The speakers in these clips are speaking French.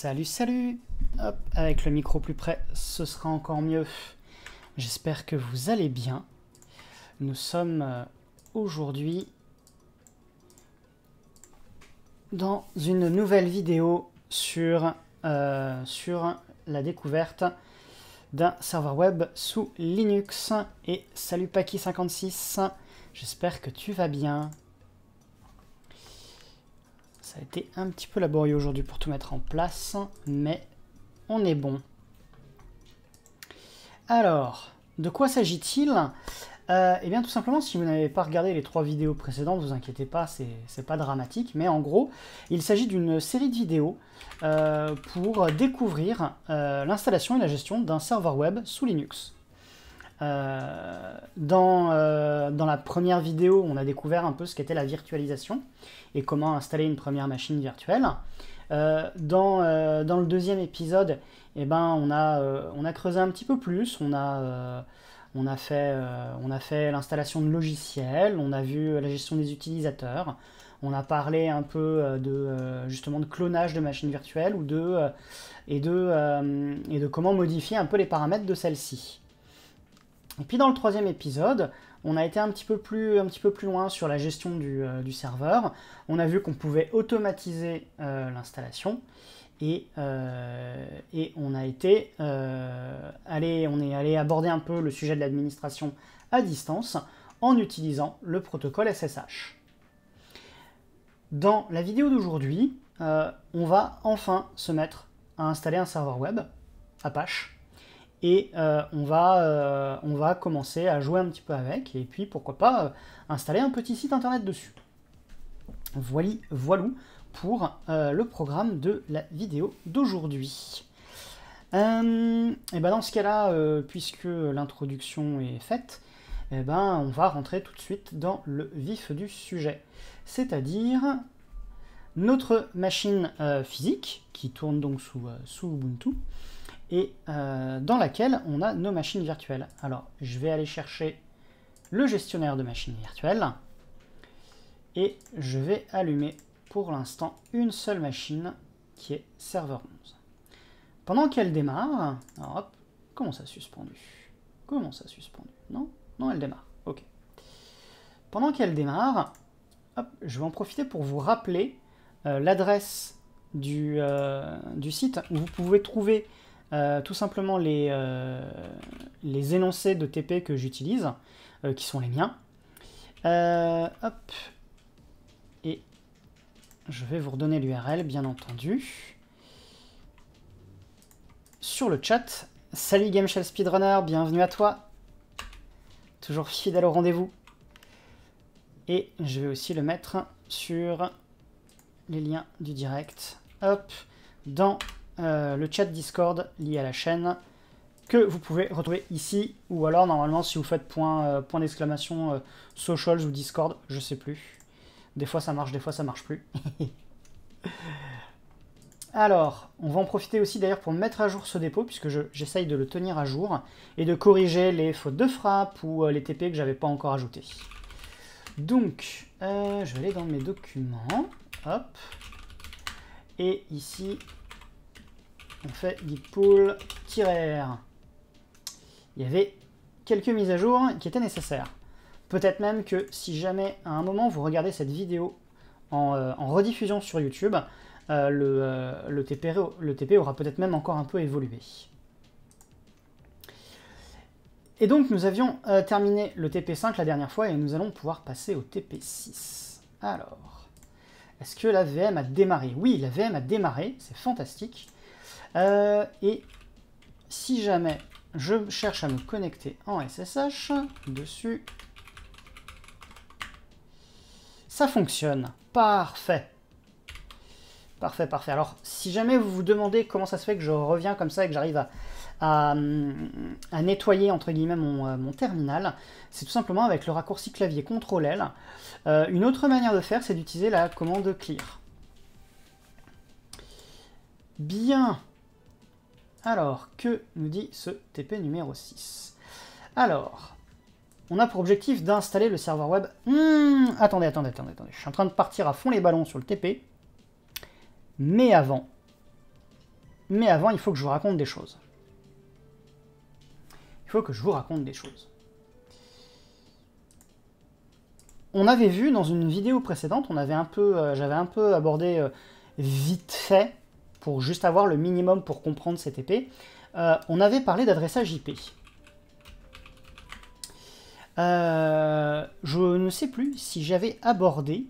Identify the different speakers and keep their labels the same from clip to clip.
Speaker 1: Salut, salut avec le micro plus près, ce sera encore mieux. J'espère que vous allez bien. Nous sommes euh, aujourd'hui dans une nouvelle vidéo sur, euh, sur la découverte d'un serveur web sous Linux. Et salut Paki56, j'espère que tu vas bien. Ça a été un petit peu laborieux aujourd'hui pour tout mettre en place, mais on est bon. Alors, de quoi s'agit-il euh, Eh bien tout simplement, si vous n'avez pas regardé les trois vidéos précédentes, ne vous inquiétez pas, c'est pas dramatique, mais en gros, il s'agit d'une série de vidéos euh, pour découvrir euh, l'installation et la gestion d'un serveur web sous Linux. Euh, euh, dans, la première vidéo, on a découvert un peu ce qu'était la virtualisation et comment installer une première machine virtuelle. Euh, dans, le deuxième épisode, eh ben, on, a, creusé un petit peu plus, on a, fait, l'installation de logiciels, on a vu la gestion des utilisateurs, on a parlé un peu de justement de clonage de machines virtuelles ou et de comment modifier un peu les paramètres de celles-ci. Et puis dans le troisième épisode, on a été un petit peu plus, un petit peu plus loin sur la gestion du, euh, serveur. On a vu qu'on pouvait automatiser euh, l'installation. Et, euh, et, on a été on est allé aborder un peu le sujet de l'administration à distance en utilisant le protocole SSH. Dans la vidéo d'aujourd'hui, on va enfin se mettre à installer un serveur web Apache et euh, euh, on, va, commencer à jouer un petit peu avec, et puis pourquoi pas euh, installer un petit site internet dessus. Voili, voilou pour le programme de la vidéo d'aujourd'hui. et ben, dans ce cas-là, puisque l'introduction est faite, ben, on va rentrer tout de suite dans le vif du sujet, c'est-à-dire notre machine physique qui tourne donc sous Ubuntu, et euh, dans laquelle on a nos machines virtuelles. Alors, je vais aller chercher le gestionnaire de machines virtuelles et je vais allumer pour l'instant une seule machine qui est serveur 11. Pendant qu'elle démarre, alors hop, comment ça suspendu Comment ça suspendu Non Non, elle démarre. Ok. Pendant qu'elle démarre, hop, je vais en profiter pour vous rappeler euh, l'adresse du, euh, du, site où vous pouvez trouver euh, tout simplement les, euh, les, énoncés de TP que j'utilise, euh, qui sont les miens. hop. Et je vais vous redonner l'URL, bien entendu. Sur le chat. Salut Gameshell Speedrunner, bienvenue à toi. Toujours fidèle au rendez-vous. Et je vais aussi le mettre sur les liens du direct. Hop, dans euh, le chat Discord lié à la chaîne que vous pouvez retrouver ici ou alors normalement si vous faites point, euh, point d'exclamation euh, socials ou Discord, je sais plus. Des fois ça marche, des fois ça marche plus. alors, on va en profiter aussi d'ailleurs pour mettre à jour ce dépôt puisque j'essaye de le tenir à jour et de corriger les fautes de frappe ou les TP que j'avais pas encore ajouté. Donc, je vais aller dans mes documents, hop, et ici on fait pool r Il y avait quelques mises à jour qui étaient nécessaires. Peut-être même que si jamais à un moment vous regardez cette vidéo en, euh, rediffusion sur YouTube, TP, euh, le, euh, TP, aura peut-être même encore un peu évolué. Et donc nous avions terminé le TP5 la dernière fois et nous allons pouvoir passer au TP6. Alors, est-ce que la VM a démarré Oui, la VM a démarré, c'est fantastique. Euh, et si jamais je cherche à me connecter en SSH dessus, ça fonctionne. Parfait. Parfait, parfait. Alors, si jamais vous vous demandez comment ça se fait que je reviens comme ça et que j'arrive à, nettoyer, entre guillemets, euh, mon, terminal, c'est tout simplement avec le raccourci clavier CTRL-L. Euh, une autre manière de faire, c'est d'utiliser la commande clear. Bien, alors, que nous dit ce TP numéro 6 Alors, on a pour objectif d'installer le serveur web. Hmm, attendez, attendez, attendez, attendez. Je suis en train de partir à fond les ballons sur le TP. Mais avant, mais avant, il faut que je vous raconte des choses. Il faut que je vous raconte des choses. On avait vu dans une vidéo précédente, on avait un peu, euh, j'avais un peu abordé euh, vite fait pour juste avoir le minimum pour comprendre cette épée, euh, on avait parlé d'adressage IP. Euh, je ne sais plus si j'avais abordé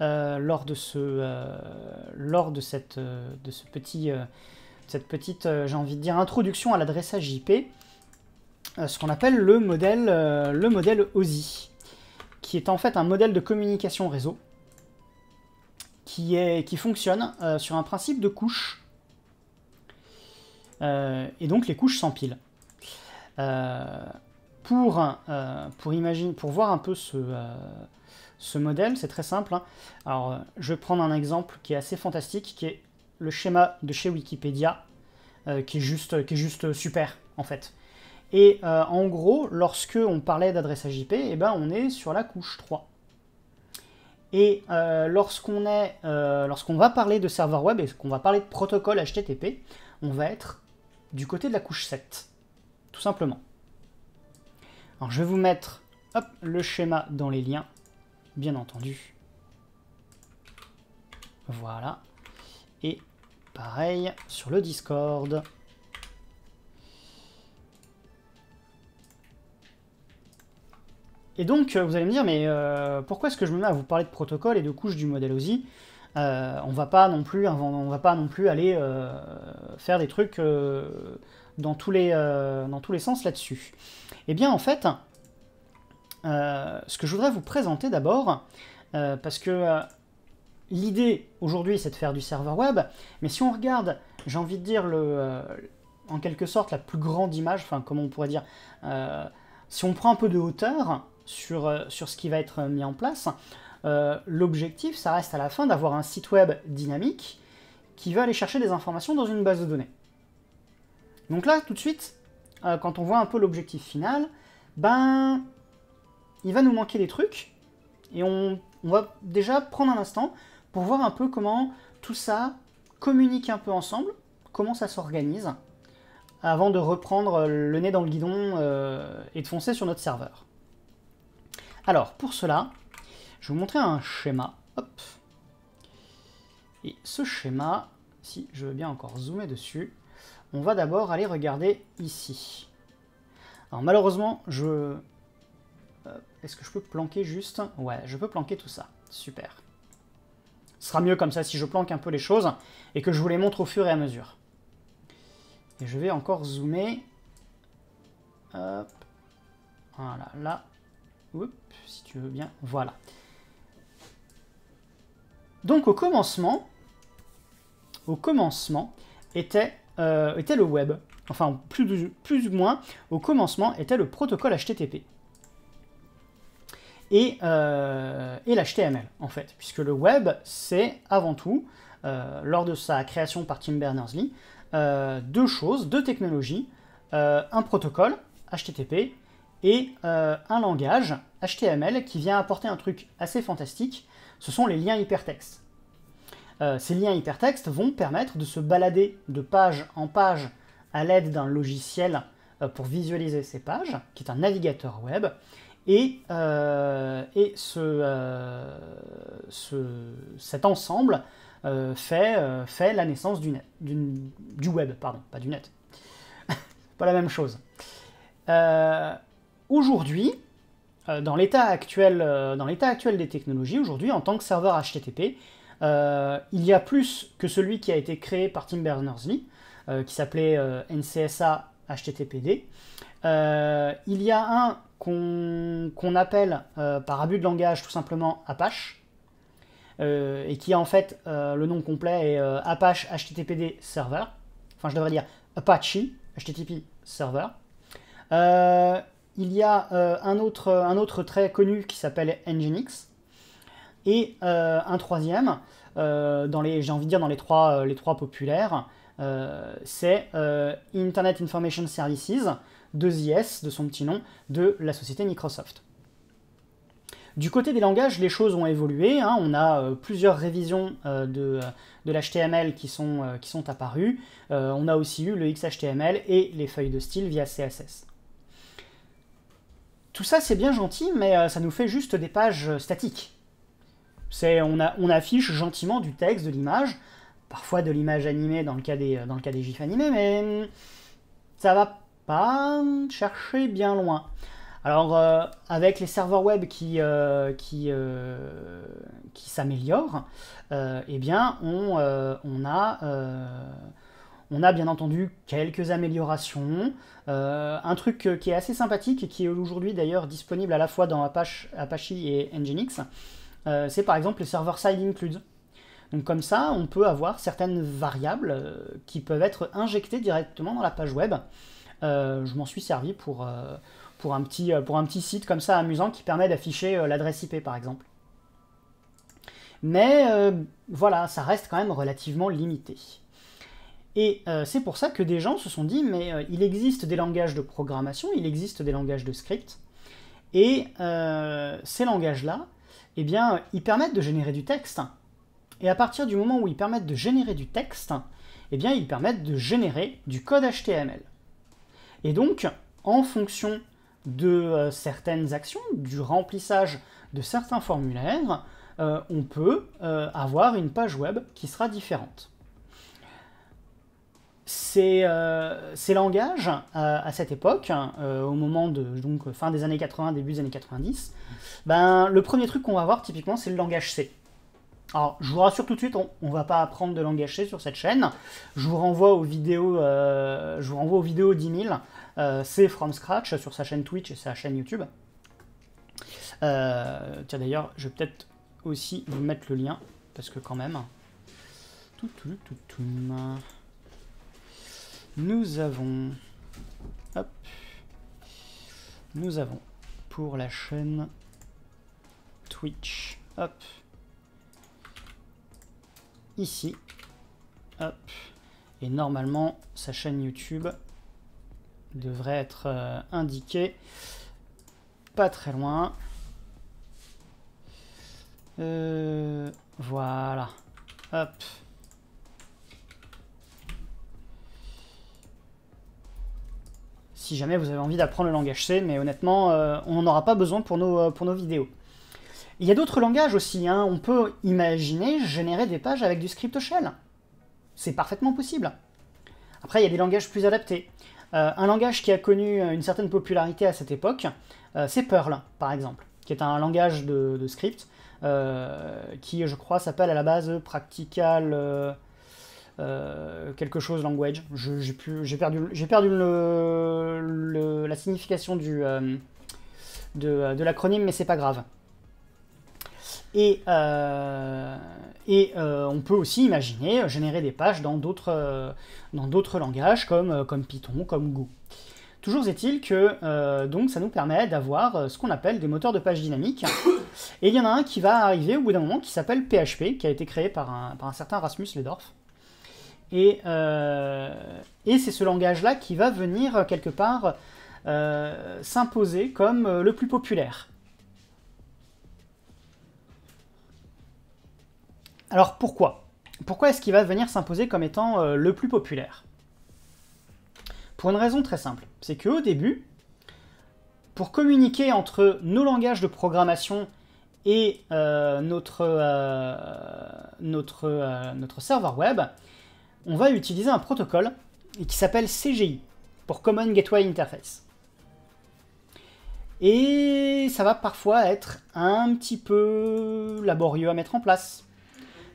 Speaker 1: euh, lors de ce, lors de cette, de ce petit, cette petite, j'ai envie de dire introduction à l'adressage IP, ce qu'on appelle le modèle, le modèle OSI, qui est en fait un modèle de communication réseau qui, est, qui fonctionne euh, sur un principe de couche. Euh, et donc les couches s'empilent. Euh, pour, pour, pour voir un peu ce, ce modèle, c'est très simple. Hein. Alors je vais prendre un exemple qui est assez fantastique, qui est le schéma de chez Wikipédia, qui, est juste, qui est juste super en fait. Et en gros, lorsque on parlait d'adresse IP, eh ben, on est sur la couche 3. Et euh, lorsqu'on euh, lorsqu'on va parler de serveur web et qu'on va parler de protocole HTTP, on va être du côté de la couche 7, tout simplement. Alors je vais vous mettre le schéma dans les liens, bien entendu. Voilà. Et pareil sur le Discord. Et donc, euh, vous allez me dire, mais euh, pourquoi est-ce que je me mets à vous parler de protocole et de couches du modèle OSI euh, On va pas non plus, on va pas non plus aller faire des trucs dans tous les dans tous les sens là-dessus. Eh bien, en fait, ce que je voudrais vous présenter d'abord, parce que l'idée aujourd'hui, c'est de faire du serveur web, mais si on regarde, j'ai envie de dire le, en quelque sorte la plus grande image, enfin comment on pourrait dire, si on prend un peu de hauteur, euh, sur, ce qui va être euh, mis en place. Euh, l'objectif, ça reste à la fin d'avoir un site web dynamique qui va aller chercher des informations dans une base de données. Donc là, tout de suite, quand on voit un peu l'objectif final, ben, il va nous manquer des trucs, et on, va déjà prendre un instant pour voir un peu comment tout ça communique un peu ensemble, comment ça s'organise, avant de reprendre le nez dans le guidon et de foncer sur notre serveur. Alors, pour cela, je vais vous montrer un schéma. Et ce schéma, si je veux bien encore zoomer dessus, on va d'abord aller regarder ici. Alors malheureusement, je... Euh, est-ce que je peux planquer juste Ouais, je peux planquer tout ça. Super. Ce sera mieux comme ça si je planque un peu les choses et que je vous les montre au fur et à mesure. Et je vais encore zoomer. Hop. Voilà, là, si tu veux bien, voilà. Donc au commencement, au commencement était, euh, était le web. Enfin, plus, plus ou moins, au commencement était le protocole HTTP. Et, euh, et l'HTML, en fait, puisque le web, c'est avant tout, euh, lors de sa création par Tim Berners-Lee, deux choses, deux technologies, un protocole HTTP et euh, un langage HTML qui vient apporter un truc assez fantastique, ce sont les liens hypertextes. Euh, ces liens hypertextes vont permettre de se balader de page en page à l'aide d'un logiciel euh, pour visualiser ces pages, qui est un navigateur web, et, et ce, ce, cet ensemble fait, fait, la naissance du, web, pardon, pas du net. pas la même chose aujourd'hui, euh, dans l'état actuel, euh, dans actuel des technologies, aujourd'hui, en tant que serveur HTTP, euh, il y a plus que celui qui a été créé par Tim Berners-Lee, qui s'appelait NCSA HTTPD. il y a un qu'on appelle par abus de langage tout simplement Apache, et qui a en fait le nom complet est Apache HTTPD Server. Enfin, je devrais dire Apache HTTP Server il y a euh, un, autre, un autre très connu qui s'appelle Nginx. Et euh, un troisième, euh, dans j'ai envie de dire dans les trois, les trois populaires, c'est Internet Information Services, 2IS, de son petit nom, de la société Microsoft. Du côté des langages, les choses ont évolué. Hein. on a plusieurs révisions de, l'HTML qui, sont, qui sont apparues. on a aussi eu le XHTML et les feuilles de style via CSS tout ça, c'est bien gentil, mais euh, ça nous fait juste des pages euh, statiques. On, on, affiche gentiment du texte, de l'image, parfois de l'image animée dans le, cas des, euh, dans gifs animés, mais mm, ça va pas chercher bien loin. Alors, avec les serveurs web qui, s'améliorent, eh bien, on a on a bien entendu quelques améliorations. Euh, un truc euh, qui est assez sympathique et qui est aujourd'hui d'ailleurs disponible à la fois dans Apache, et Nginx, euh, c'est par exemple le server-side include. Donc comme ça, on peut avoir certaines variables qui peuvent être injectées directement dans la page web. je m'en suis servi pour, pour, un petit, pour un petit site comme ça amusant qui permet d'afficher l'adresse IP par exemple. Mais voilà, ça reste quand même relativement limité. Et euh, c'est pour ça que des gens se sont dit, mais euh, il existe des langages de programmation, il existe des langages de script, et euh, ces langages-là, eh bien, ils permettent de générer du texte. Et à partir du moment où ils permettent de générer du texte, eh bien, ils permettent de générer du code HTML. Et donc, en fonction de certaines actions, du remplissage de certains formulaires, on peut avoir une page web qui sera différente. Euh, ces, langages euh, à cette époque, euh, au moment de donc, fin des années 80, début des années 90, ben, le premier truc qu'on va voir typiquement c'est le langage C. Alors je vous rassure tout de suite, on ne va pas apprendre de langage C sur cette chaîne. Je vous renvoie aux vidéos, je vous renvoie aux vidéos 10 000 C from scratch sur sa chaîne Twitch et sa chaîne YouTube. tiens d'ailleurs, je vais peut-être aussi vous mettre le lien parce que quand même. tout, tout. Nous avons... Hop. Nous avons pour la chaîne Twitch. Hop. Ici. Hop. Et normalement, sa chaîne YouTube devrait être euh, indiquée pas très loin. Euh, voilà. Hop. si jamais vous avez envie d'apprendre le langage C, mais honnêtement, euh, on n'en aura pas besoin pour nos, euh, pour nos vidéos. Il y a d'autres langages aussi, hein. on peut imaginer générer des pages avec du script shell. C'est parfaitement possible. Après, il y a des langages plus adaptés. Euh, un langage qui a connu une certaine popularité à cette époque, c'est Perl, par exemple, qui est un langage de, de script, qui, je crois, s'appelle à la base Practical euh, quelque chose language. J'ai perdu, la signification euh, de, l'acronyme, mais c'est pas grave. Et, euh, on peut aussi imaginer générer des pages dans d'autres langages comme, Python, comme Go. Toujours est-il que donc ça nous permet d'avoir ce qu'on appelle des moteurs de pages dynamiques. Et il y en a un qui va arriver au bout d'un moment qui s'appelle PHP, qui a été créé par un, par un certain Rasmus Ledorf. Euh, et, c'est ce langage-là qui va venir euh, quelque part euh, s'imposer comme le plus populaire. Alors pourquoi Pourquoi est-ce qu'il va venir s'imposer comme étant le plus populaire Pour une raison très simple, c'est qu'au début, pour communiquer entre nos langages de programmation et notre serveur web, on va utiliser un protocole qui s'appelle CGI, pour Common Gateway Interface. Et ça va parfois être un petit peu laborieux à mettre en place,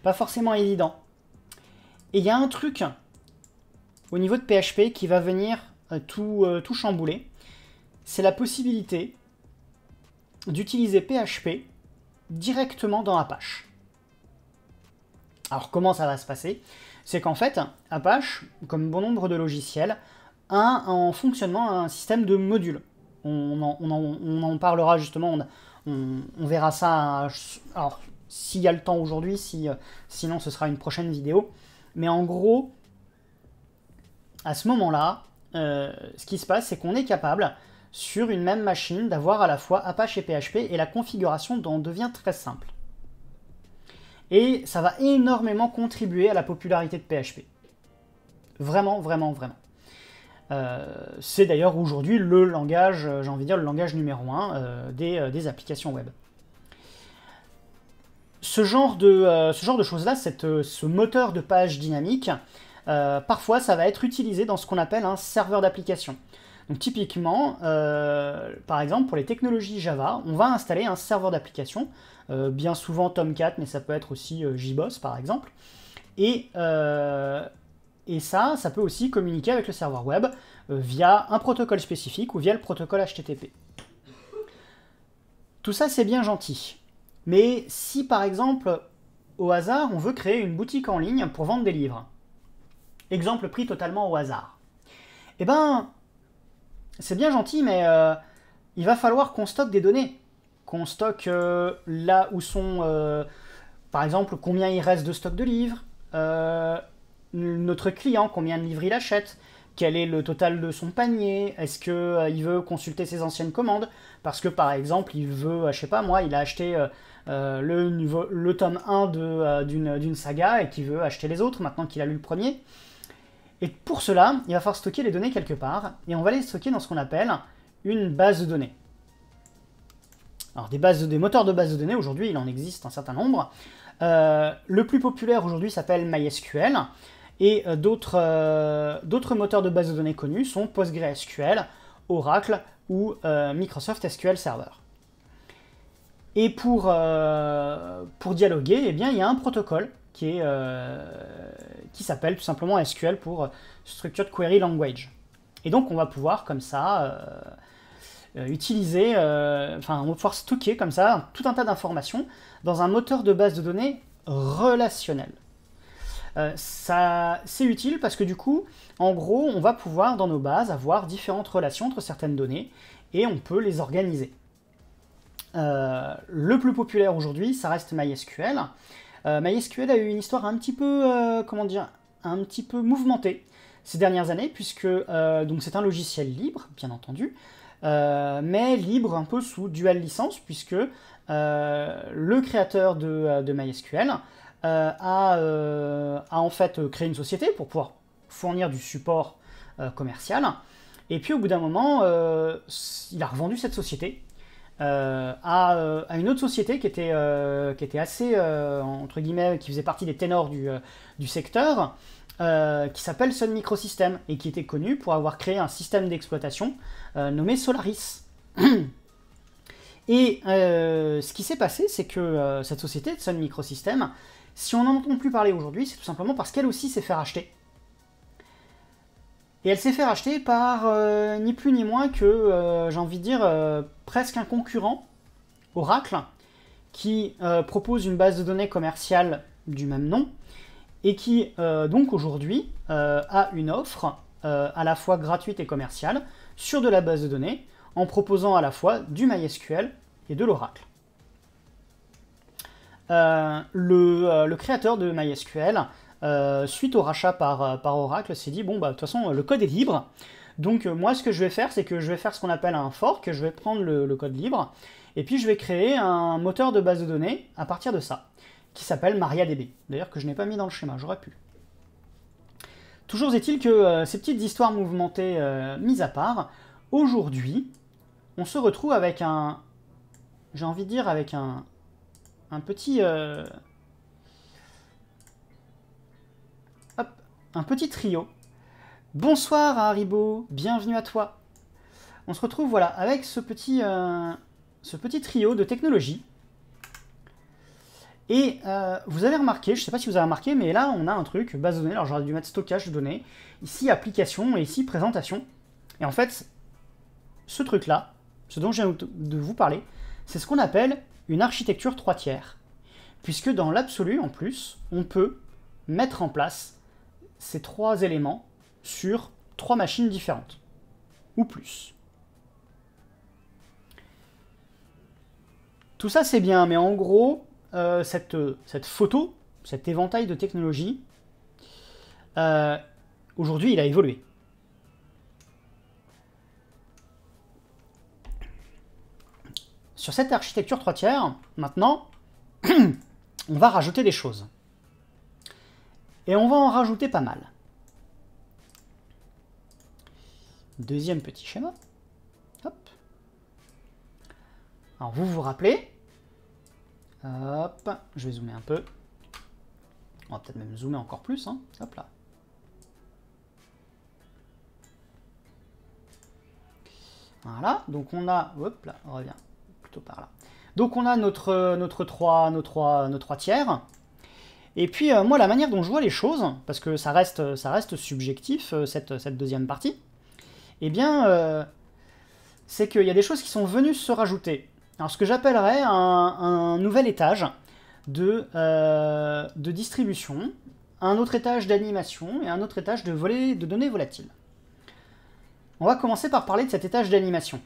Speaker 1: pas forcément évident. Et il y a un truc au niveau de PHP qui va venir euh, euh, tout, chambouler, c'est la possibilité d'utiliser PHP directement dans Apache. Alors comment ça va se passer c'est qu'en fait, Apache, comme bon nombre de logiciels, a en fonctionnement un système de modules. On en, parlera justement, on, verra ça. alors, s'il y a le temps aujourd'hui, euh, sinon ce sera une prochaine vidéo. Mais en gros, à ce moment-là, euh, ce qui se passe, c'est qu'on est capable, sur une même machine, d'avoir à la fois Apache et PHP, et la configuration en devient très simple et ça va énormément contribuer à la popularité de PHP. Vraiment, vraiment, vraiment. Euh, c'est d'ailleurs aujourd'hui le langage, euh, j'ai envie de dire, le langage numéro un euh, des, applications web. Ce genre de, ce genre de choses-là, ce moteur de page dynamique, parfois ça va être utilisé dans ce qu'on appelle un serveur d'application. Donc typiquement, euh, par exemple, pour les technologies Java, on va installer un serveur d'application, euh, bien souvent Tomcat, mais ça peut être aussi euh, JBoss par exemple. Et, et ça, ça peut aussi communiquer avec le serveur web via un protocole spécifique ou via le protocole HTTP. Tout ça, c'est bien gentil. Mais si par exemple, au hasard, on veut créer une boutique en ligne pour vendre des livres, exemple pris totalement au hasard, eh ben, c'est bien gentil, mais euh, il va falloir qu'on stocke des données, qu'on stocke euh, là où sont, euh, par exemple, combien il reste de stock de livres, notre client, combien de livres il achète, quel est le total de son panier, est-ce qu'il il veut consulter ses anciennes commandes, parce que par exemple, il veut, je sais pas moi, il a acheté le, le tome 1 d'une saga et qu'il veut acheter les autres maintenant qu'il a lu le premier. Et pour cela, il va falloir stocker les données quelque part, et on va les stocker dans ce qu'on appelle une base de données. Alors des, bases des moteurs de base de données, aujourd'hui il en existe un certain nombre. Euh, le plus populaire aujourd'hui s'appelle MySQL, et euh, euh, d'autres moteurs de base de données connus sont PostgreSQL, Oracle ou Microsoft SQL Server. Et pour, dialoguer, eh bien, il y a un protocole qui est qui s'appelle tout simplement SQL pour euh, Structured Query Language. Et donc on va pouvoir comme ça euh, euh, utiliser, enfin on va stocker comme ça tout un tas d'informations dans un moteur de base de données relationnel. ça, c'est utile parce que du coup, en gros, on va pouvoir dans nos bases avoir différentes relations entre certaines données et on peut les organiser. le plus populaire aujourd'hui, ça reste MySQL. Euh, MySQL a eu une histoire un petit peu, euh, comment dire, un petit peu mouvementée ces dernières années, puisque euh, donc c'est un logiciel libre, bien entendu, mais libre un peu sous dual licence, puisque le créateur de, MySQL a, a, en fait créé une société pour pouvoir fournir du support commercial. Et puis au bout d'un moment, il a revendu cette société euh, euh, à, une autre société qui était, euh, qui était assez, entre guillemets, qui faisait partie des ténors du, du secteur, qui s'appelle Sun Microsystems, et qui était connue pour avoir créé un système d'exploitation nommé Solaris. et ce qui s'est passé, c'est que cette société, Sun Microsystems, si on n'en entend plus parler aujourd'hui, c'est tout simplement parce qu'elle aussi s'est fait racheter et elle s'est fait racheter par euh, ni plus ni moins que, euh, j'ai envie de dire, euh, presque un concurrent, Oracle, qui propose une base de données commerciale du même nom, et qui donc aujourd'hui a une offre à la fois gratuite et commerciale sur de la base de données, en proposant à la fois du MySQL et de l'Oracle. le créateur de MySQL euh, suite au rachat par, euh, par Oracle, s'est dit, bon, bah, de toute façon, le code est libre. Donc euh, moi, ce que je vais faire, c'est que je vais faire ce qu'on appelle un fork, je vais prendre le, code libre, et puis je vais créer un moteur de base de données à partir de ça, qui s'appelle MariaDB. D'ailleurs, que je n'ai pas mis dans le schéma, j'aurais pu. Toujours est-il que ces petites histoires mouvementées mises à part, aujourd'hui, on se retrouve avec un, j'ai envie de dire, avec un, un petit, un petit trio. Bonsoir à Haribo, bienvenue à toi. On se retrouve voilà avec ce petit, euh, ce petit trio de technologie. Et euh, vous avez remarqué, je ne sais pas si vous avez remarqué, mais là on a un truc, base de données, alors j'aurais dû mettre stockage de données, ici application et ici présentation. Et en fait, ce truc-là, ce dont je viens de vous parler, c'est ce qu'on appelle une architecture trois tiers. Puisque dans l'absolu, en plus, on peut mettre en place ces trois éléments sur trois machines différentes, ou plus. Tout ça c'est bien, mais en gros, euh, cette, cette, photo, cet éventail de technologies, euh, aujourd'hui il a évolué. Sur cette architecture 3 tiers, maintenant, on va rajouter des choses. Et on va en rajouter pas mal. Deuxième petit schéma. Hop. Alors vous vous rappelez. Hop, je vais zoomer un peu. On va peut-être même zoomer encore plus. Hein. Hop là. Voilà, donc on a... Hop là, on revient plutôt par là. Donc on a notre, euh, notre 3, notre 3, notre 3 tiers. Et puis euh, moi, la manière dont je vois les choses, parce que ça reste, euh, ça reste subjectif, euh, cette, deuxième partie, eh bien, c'est qu'il y a des choses qui sont venues se rajouter. Alors ce que j'appellerais un, nouvel étage de, de, distribution, un autre étage d'animation et un autre étage de, volet, de données volatiles. On va commencer par parler de cet étage d'animation.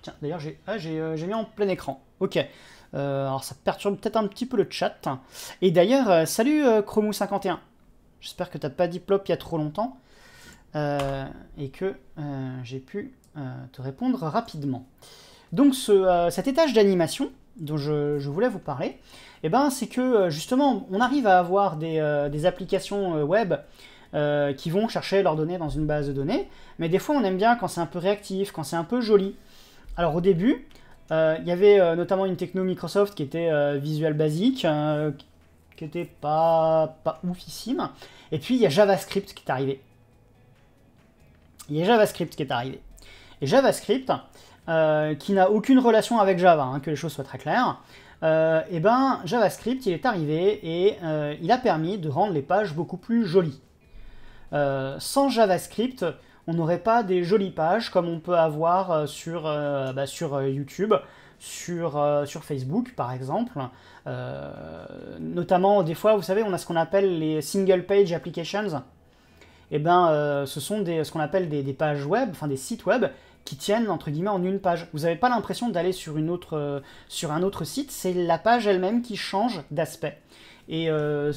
Speaker 1: Tiens, d'ailleurs j'ai ah, mis en plein écran. Ok, euh, alors ça perturbe peut-être un petit peu le chat. Et d'ailleurs, euh, salut euh, 51 J'espère que t'as pas dit plop il y a trop longtemps. Euh, et que j'ai pu te répondre rapidement. Donc cet étage d'animation dont je, voulais vous parler, eh ben, c'est que justement on arrive à avoir des, des applications web qui vont chercher leurs données dans une base de données, mais des fois on aime bien quand c'est un peu réactif, quand c'est un peu joli. Alors au début, euh, il y avait euh, notamment une techno Microsoft qui était euh, Visual Basic, hein, qui était pas, pas oufissime. Et puis il y a JavaScript qui est arrivé. Il y a JavaScript qui est arrivé. Et JavaScript, qui n'a aucune relation avec Java, hein, que les choses soient très claires, et eh ben JavaScript il est arrivé et il a permis de rendre les pages beaucoup plus jolies. sans JavaScript, on n'aurait pas des jolies pages comme on peut avoir euh, sur, euh, bah, sur euh, YouTube, sur, sur Facebook par exemple. notamment, des fois, vous savez, on a ce qu'on appelle les single page applications. Et eh ben, ce sont des, ce qu'on appelle des, pages web, enfin des sites web qui tiennent entre guillemets en une page. Vous n'avez pas l'impression d'aller sur, une autre, sur un autre site, c'est la page elle-même qui change d'aspect. Et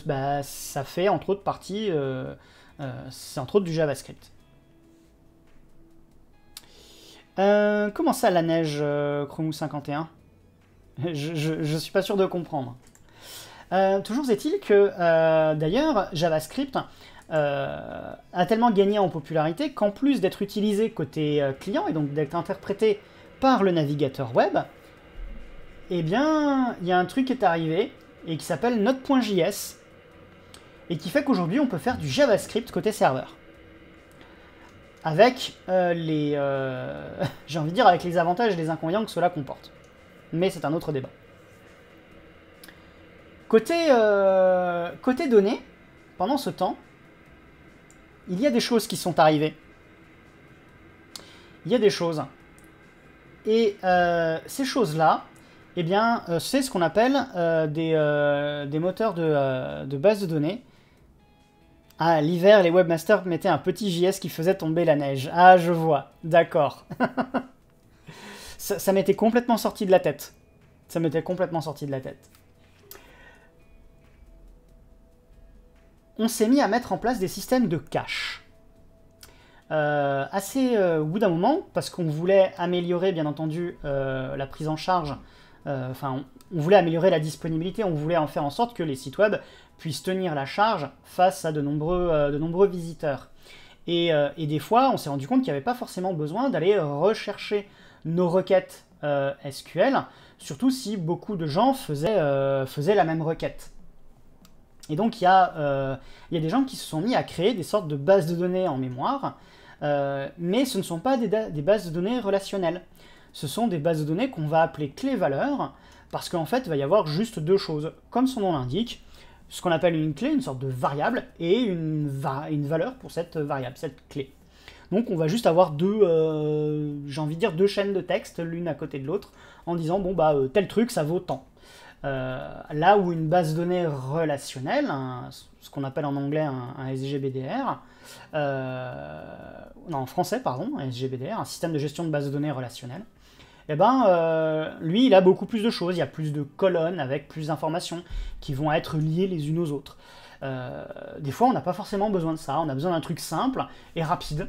Speaker 1: bah, ça fait entre autres partie, c'est entre autres du JavaScript. Euh, comment ça la neige, euh, Chrome 51 je, ne suis pas sûr de comprendre. Euh, toujours est-il que, d'ailleurs, JavaScript a tellement gagné en popularité qu'en plus d'être utilisé côté client et donc d'être interprété par le navigateur web, eh bien, il y a un truc qui est arrivé et qui s'appelle Node.js et qui fait qu'aujourd'hui on peut faire du JavaScript côté serveur avec euh, les, euh, j'ai envie de dire, avec les avantages et les inconvénients que cela comporte. Mais c'est un autre débat. Côté, euh, côté données, pendant ce temps, il y a des choses qui sont arrivées. Il y a des choses. Et ces choses-là, eh bien, c'est ce qu'on appelle des, moteurs de base de données ah, l'hiver, les webmasters mettaient un petit JS qui faisait tomber la neige. Ah, je vois. D'accord. ça, m'était complètement sorti de la tête. Ça m'était complètement sorti de la tête. On s'est mis à mettre en place des systèmes de cache. Euh, assez euh, au bout d'un moment, parce qu'on voulait améliorer, bien entendu, euh, la prise en charge. Enfin, on voulait améliorer la disponibilité, on voulait en faire en sorte que les sites web puisse tenir la charge face à de nombreux, euh, de nombreux visiteurs. Euh, et, des fois, on s'est rendu compte qu'il n'y avait pas forcément besoin d'aller rechercher nos requêtes euh, SQL, surtout si beaucoup de gens faisaient, la même requête. Et donc, il y, a, des gens qui se sont mis à créer des sortes de bases de données en mémoire, mais ce ne sont pas des, bases de données relationnelles ce sont des bases de données qu'on va appeler clés-valeurs, parce qu'en fait, il va y avoir juste deux choses. Comme son nom l'indique, ce qu'on appelle une clé, une sorte de variable, et une, une valeur pour cette variable, cette clé. Donc on va juste avoir deux, euh, j'ai envie de dire deux chaînes de texte, l'une à côté de l'autre, en disant bon bah euh, tel truc ça vaut tant. Euh, là où une base de données relationnelle, ce qu'on appelle en anglais un, SGBDR, en français pardon, un SGBDR, un système de gestion de base de données relationnelle, eh ben, lui, il a beaucoup plus de choses. Il y a plus de colonnes avec plus d'informations qui vont être liées les unes aux autres. Euh, des fois, on n'a pas forcément besoin de ça, on a besoin d'un truc simple et rapide.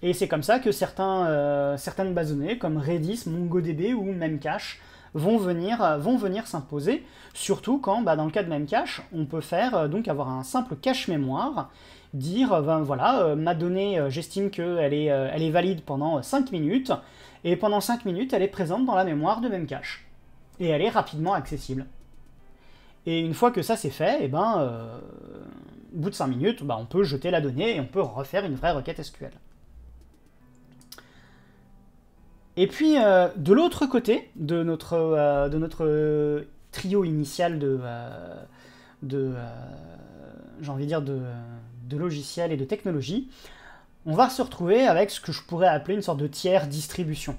Speaker 1: Et c'est comme ça que certains, euh, certaines bases données, comme Redis, MongoDB ou Memcache, vont venir, vont venir s'imposer, surtout quand, bah, dans le cas de Memcache, on peut faire euh, donc avoir un simple cache mémoire, dire, ben voilà, ma donnée, j'estime qu'elle est, est valide pendant 5 minutes, et pendant 5 minutes, elle est présente dans la mémoire de Memcache, et elle est rapidement accessible. Et une fois que ça c'est fait, et eh ben, euh, au bout de 5 minutes, bah, on peut jeter la donnée et on peut refaire une vraie requête SQL. Et puis, euh, de l'autre côté de notre, euh, de notre trio initial de, de j'ai envie de dire, de, de logiciels et de technologies, on va se retrouver avec ce que je pourrais appeler une sorte de tiers distribution.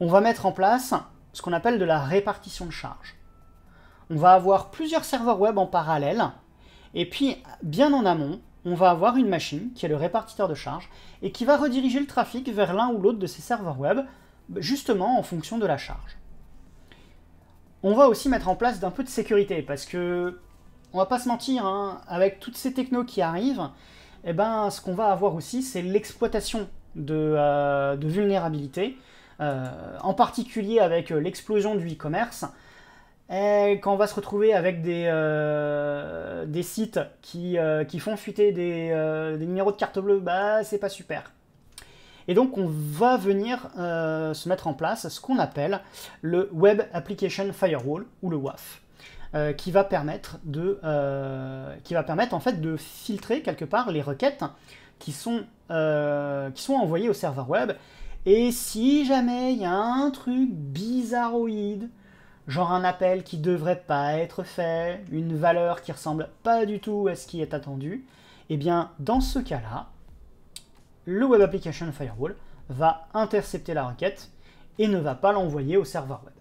Speaker 1: On va mettre en place ce qu'on appelle de la répartition de charges on va avoir plusieurs serveurs web en parallèle. Et puis, bien en amont, on va avoir une machine qui est le répartiteur de charge et qui va rediriger le trafic vers l'un ou l'autre de ces serveurs web, justement en fonction de la charge. On va aussi mettre en place d'un peu de sécurité parce que, on va pas se mentir, hein, avec toutes ces technos qui arrivent, eh ben, ce qu'on va avoir aussi, c'est l'exploitation de, euh, vulnérabilités, euh, en particulier avec euh, l'explosion du e-commerce quand on va se retrouver avec des, euh, sites euh, qui, font fuiter des, euh, numéros de carte bleue, bah c'est pas super. Et donc on va venir se mettre en place ce qu'on appelle le Web Application Firewall ou le WAF. qui va permettre de qui va permettre en fait de filtrer quelque part les requêtes qui sont envoyées au serveur web et si jamais il y a un truc bizarroïde genre un appel qui devrait pas être fait, une valeur qui ressemble pas du tout à ce qui est attendu, eh bien dans ce cas-là, le Web Application Firewall va intercepter la requête et ne va pas l'envoyer au serveur web.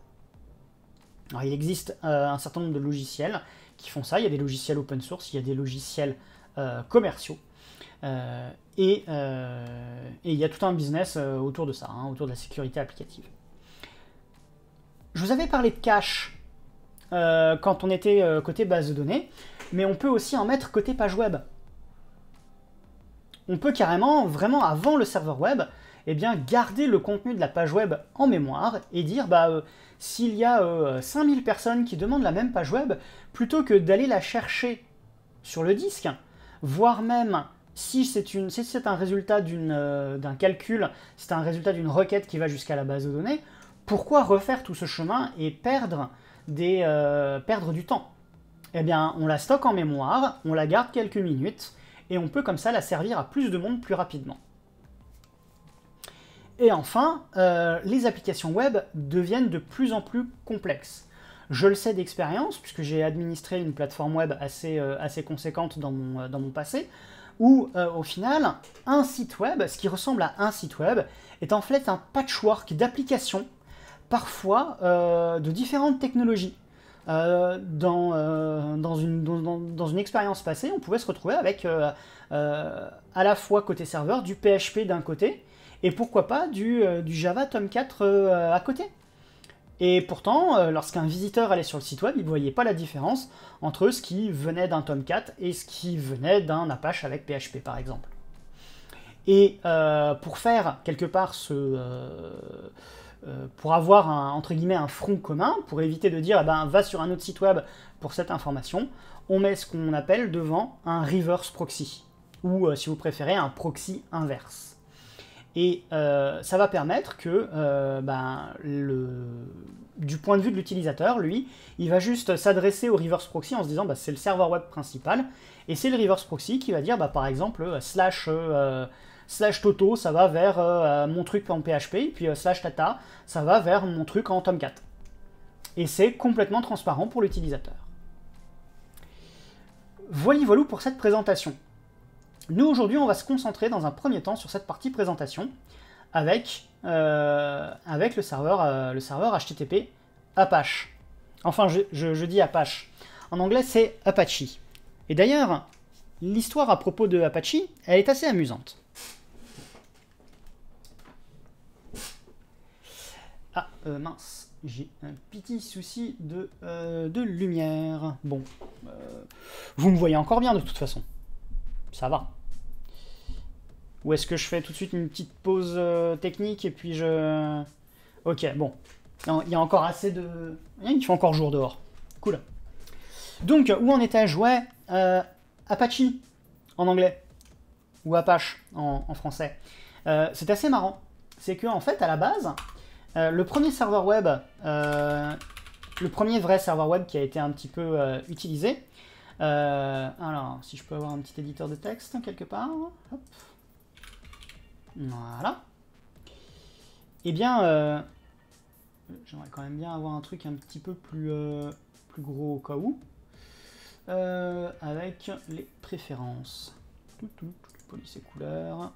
Speaker 1: Alors il existe euh, un certain nombre de logiciels qui font ça, il y a des logiciels open source, il y a des logiciels euh, commerciaux, euh, et, il y a tout un business autour de ça, hein, autour de la sécurité applicative. Je vous avais parlé de cache euh, quand on était euh, côté base de données, mais on peut aussi en mettre côté page web. On peut carrément, vraiment avant le serveur web, eh bien, garder le contenu de la page web en mémoire et dire bah, euh, s'il y a 5000 personnes qui demandent la même page web, plutôt que d'aller la chercher sur le disque, voire même si c'est un résultat d'un calcul, c'est un résultat d'une requête qui va jusqu'à la base de données, pourquoi refaire tout ce chemin et perdre, euh, perdre du temps Eh bien, on la stocke en mémoire, on la garde quelques minutes, et on peut comme ça la servir à plus de monde plus rapidement. Et enfin, euh, les applications web deviennent de plus en plus complexes. Je le sais d'expérience, puisque j'ai administré une plateforme web assez, euh, assez conséquente dans mon, dans mon passé, où au final, un site web, ce qui ressemble à un site web, est en fait un patchwork d'applications parfois euh, de différentes technologies. Euh, euh, dans, une, expérience passée, on pouvait se retrouver avec à la fois côté serveur du PHP d'un côté et pourquoi pas du, du Java Tom 4 à côté. Et pourtant, lorsqu'un visiteur allait sur le site web, il ne voyait pas la différence entre ce qui venait d'un Tom 4 et ce qui venait d'un Apache avec PHP par exemple. Et pour faire quelque part ce euh, pour avoir un, entre guillemets un front commun, pour éviter de dire eh ben, va sur un autre site web pour cette information, on met ce qu'on appelle devant un reverse proxy, ou euh, si vous préférez un proxy inverse. Et euh, ça va permettre que, ben, le... du point de vue de l'utilisateur, lui, il va juste s'adresser au reverse proxy en se disant bah, c'est le serveur web principal, et c'est le reverse proxy qui va dire bah, par exemple slash slash toto, ça va vers euh, euh, mon truc en PHP, et puis euh, slash tata, ça va vers mon truc en Tomcat. Et c'est complètement transparent pour l'utilisateur. Voilà, voilou pour cette présentation. Nous, aujourd'hui, on va se concentrer dans un premier temps sur cette partie présentation avec, avec le, serveur, le serveur HTTP Apache. Enfin, je dis Apache. En anglais, c'est Apache. Et d'ailleurs, l'histoire à propos de Apache, elle est assez amusante. Euh, mince, j'ai un petit souci de, euh, lumière. Bon, euh, vous me voyez encore bien de toute façon. Ça va. Ou est-ce que je fais tout de suite une petite pause technique et puis je... Ok, bon. Il y a encore assez de... Il fait encore jour dehors. Cool. Donc, où en étais-je Ouais, Apache en anglais. Ou Apache en, en français. C'est assez marrant. C'est que en fait, à la base, euh, le premier serveur web, euh, le premier vrai serveur web qui a été un petit peu euh, utilisé. alors, si je peux avoir un petit éditeur de texte quelque part. Voilà. Eh bien, j'aimerais quand même bien avoir un truc un petit peu plus, plus gros au cas où. avec les préférences. Tout, tout, tout, police et couleurs.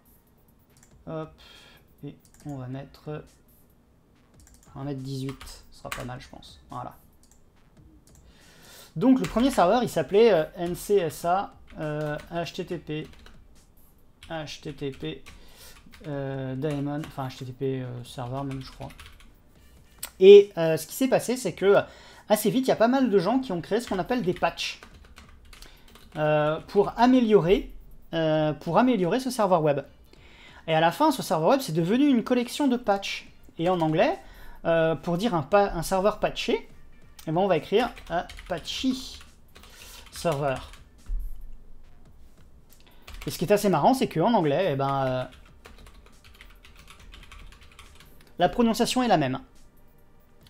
Speaker 1: Hop. Et on va mettre 1m18, ce sera pas mal, je pense. Voilà. Donc le premier serveur, il s'appelait euh, NCSA HTTP euh, HTTP euh, enfin HTTP serveur même, je crois. Et ce qui s'est passé, c'est que assez vite, il y a pas mal de gens qui ont créé ce qu'on appelle des patchs pour améliorer pour améliorer ce serveur web. Et à la fin, ce serveur web, c'est devenu une collection de patchs. Et en anglais, euh, pour dire un, serveur patché, et eh ben on va écrire Apache euh, server. Et ce qui est assez marrant, c'est qu'en anglais, et eh ben, euh, la prononciation est la même.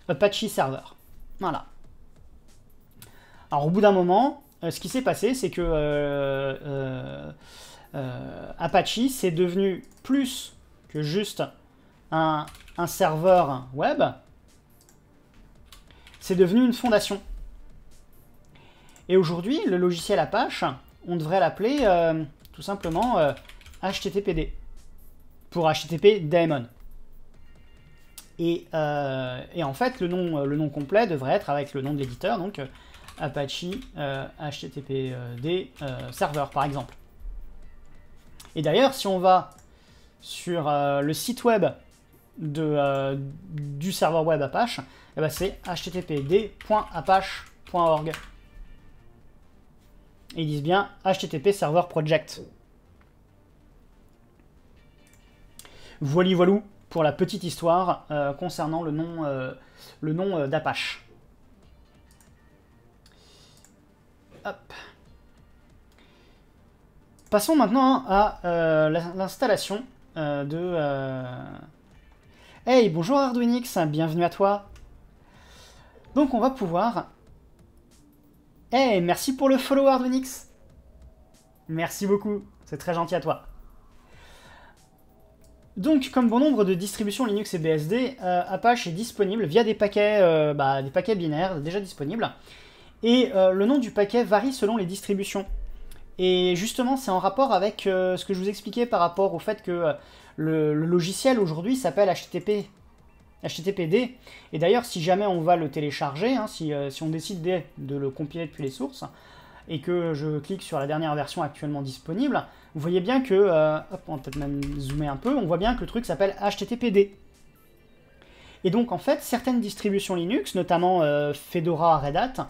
Speaker 1: Apache server. Voilà. Alors au bout d'un moment, ce qui s'est passé, c'est que Apache, c'est devenu plus que juste un un serveur web, c'est devenu une fondation. Et aujourd'hui, le logiciel Apache, on devrait l'appeler euh, tout simplement HTTPD euh, pour HTTP Daemon. Et, euh, et, en fait, le nom, le nom complet devrait être avec le nom de l'éditeur, donc Apache HTTPD serveur par exemple. Et d'ailleurs, si on va sur le site web de, euh, du serveur web Apache, eh ben c'est httpd.apache.org. Et ils disent bien http server project. Voili voilou pour la petite histoire euh, concernant le nom, euh, le nom d'Apache. Passons maintenant à l'installation de Hey, bonjour Arduinix, bienvenue à toi. Donc on va pouvoir... Hey, merci pour le follow Arduinix. Merci beaucoup, c'est très gentil à toi. Donc, comme bon nombre de distributions Linux et BSD, euh, Apache est disponible via des paquets, euh, bah, des paquets binaires déjà disponibles. Et euh, le nom du paquet varie selon les distributions. Et justement, c'est en rapport avec ce que je vous expliquais par rapport au fait que le, logiciel aujourd'hui s'appelle HTTPD. Et d'ailleurs, si jamais on va le télécharger, hein, euh, si, on décide de, le compiler depuis les sources, et que je clique sur la dernière version actuellement disponible, vous voyez bien que, euh, on peut-être même zoomer un peu, on voit bien que le truc s'appelle HTTPD. Et donc en fait, certaines distributions Linux, notamment euh, Fedora, Red Hat,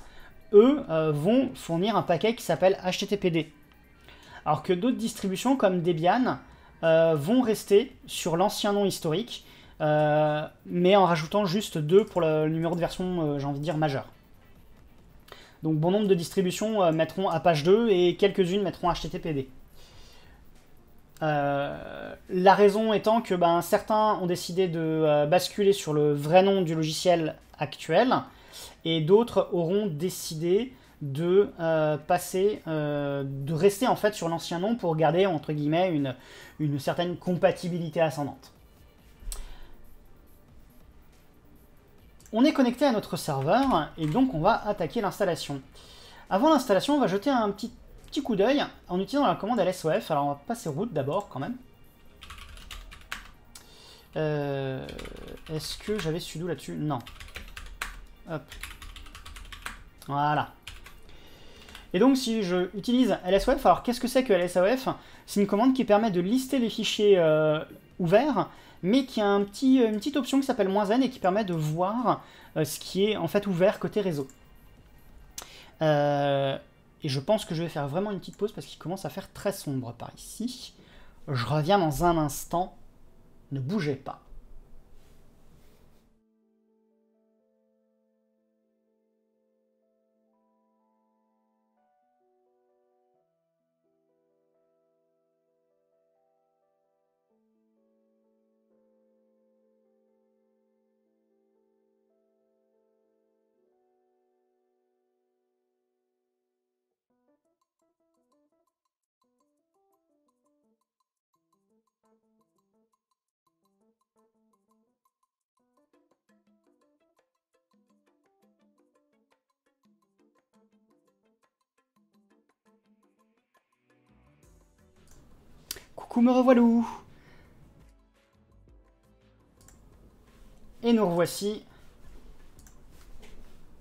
Speaker 1: eux vont fournir un paquet qui s'appelle HTTPD. Alors que d'autres distributions comme Debian euh, vont rester sur l'ancien nom historique, euh, mais en rajoutant juste deux pour le numéro de version, euh, j'ai envie de dire, majeur. Donc bon nombre de distributions mettront page 2 et quelques-unes mettront HTTPD. la raison étant que ben, certains ont décidé de basculer sur le vrai nom du logiciel actuel et d'autres auront décidé de euh, passer, euh, de rester en fait sur l'ancien nom pour garder entre guillemets une, certaine compatibilité ascendante. On est connecté à notre serveur et donc on va attaquer l'installation. Avant l'installation, on va jeter un petit, petit coup d'œil en utilisant la commande LSOF. Alors on va passer route d'abord quand même. Euh, est-ce que j'avais sudo là-dessus Non. Voilà. Et donc si j'utilise utilise LSOF, alors qu'est-ce que c'est que LSOF C'est une commande qui permet de lister les fichiers euh, ouverts, mais qui a euh, une petite option qui s'appelle "-n", et qui permet de voir euh, ce qui est en fait ouvert côté réseau. et je pense que je vais faire vraiment une petite pause parce qu'il commence à faire très sombre par ici. Je reviens dans un instant. Ne bougez pas. coup me où Et nous revoici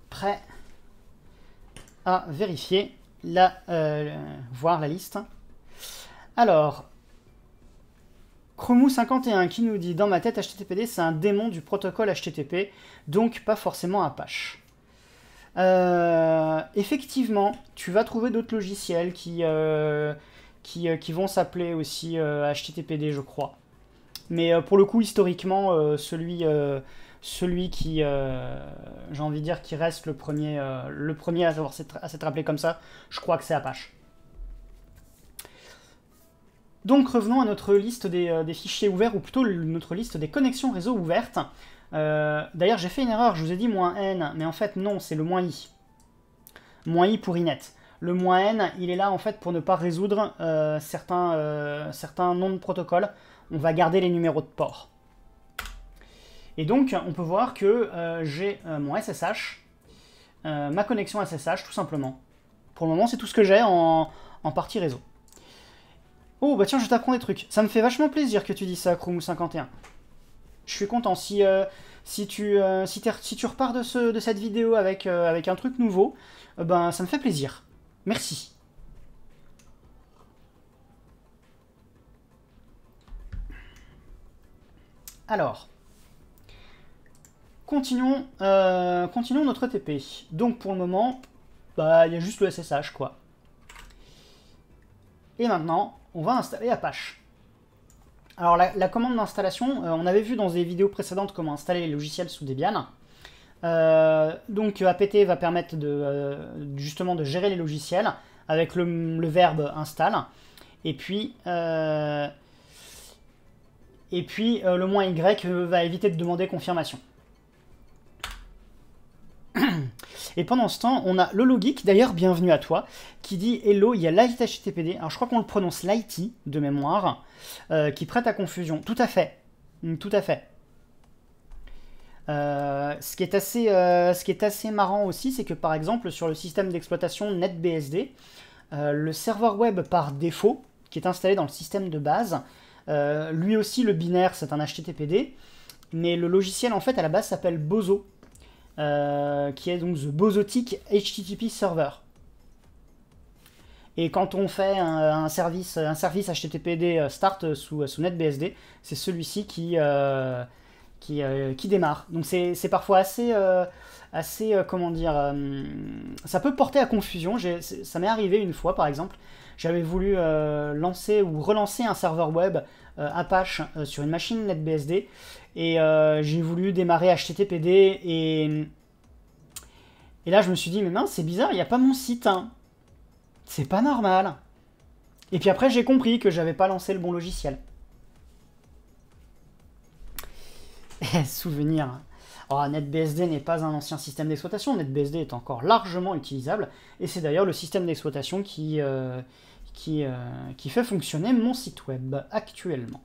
Speaker 1: prêt à vérifier, la, euh, voir la liste. Alors, Chromou51 qui nous dit « Dans ma tête, HTTPD, c'est un démon du protocole HTTP, donc pas forcément Apache. Euh, effectivement, tu vas trouver d'autres logiciels qui, euh, euh, qui, vont s'appeler aussi HTTPD, euh, je crois. Mais euh, pour le coup, historiquement, celui, celui qui, j'ai envie de dire, qui reste le premier, le premier à s'être appelé comme ça, je crois que c'est Apache. Donc revenons à notre liste des, fichiers ouverts, ou plutôt notre liste des connexions réseau ouvertes. D'ailleurs j'ai fait une erreur, je vous ai dit moins N, mais en fait non, c'est le moins I. Moins I pour INET. Le moins n, il est là en fait pour ne pas résoudre euh, certains, euh, certains noms de protocoles. On va garder les numéros de port. Et donc, on peut voir que euh, j'ai mon SSH, ma connexion SSH, tout simplement. Pour le moment, c'est tout ce que j'ai en, partie réseau. Oh, bah tiens, je t'apprends des trucs. Ça me fait vachement plaisir que tu dis ça, Chrome 51 je suis content. Si, si, tu, si, tu repars de, ce, de cette vidéo avec, avec un truc nouveau, ben, ça me fait plaisir. Merci. Alors, continuons, euh, notre TP. Donc pour le moment, bah il y a juste le SSH quoi. Et maintenant, on va installer Apache. Alors la, commande d'installation, euh, on avait vu dans des vidéos précédentes comment installer les logiciels sous Debian. Euh, donc apt va permettre de, euh, justement de gérer les logiciels avec le, verbe install. Et puis, euh, et puis le moins y va éviter de demander confirmation. Et pendant ce temps, on a Lologeek, d'ailleurs bienvenue à toi, qui dit Hello, il y a Light HTTPD, alors je crois qu'on le prononce Lighty de mémoire, qui prête à confusion. Tout à fait, tout à fait. Euh, euh, ce, qui est assez, marrant aussi, c'est que par exemple sur le système d'exploitation NetBSD, euh, le serveur web par défaut, qui est installé dans le système de base, lui aussi le binaire c'est un HTTPD, mais le logiciel en fait à la base s'appelle Bozo, qui est donc The Bozotic HTTP Server. Et quand on fait un, service, un service HTTPD start sous NetBSD, c'est celui-ci qui, euh, qui, démarre. Donc c'est parfois assez, euh, assez euh, comment dire, ça peut porter à confusion. Ça m'est arrivé une fois par exemple, j'avais voulu lancer ou relancer un serveur web Apache sur une machine NetBSD et j'ai voulu démarrer HTTPD et et là je me suis dit mais non c'est bizarre il n'y a pas mon site hein. c'est pas normal. Et puis après j'ai compris que j'avais pas lancé le bon logiciel. Eh, souvenir. Alors, oh, NetBSD n'est pas un ancien système d'exploitation, NetBSD est encore largement utilisable, et c'est d'ailleurs le système d'exploitation qui, euh, euh, qui, fait fonctionner mon site web actuellement.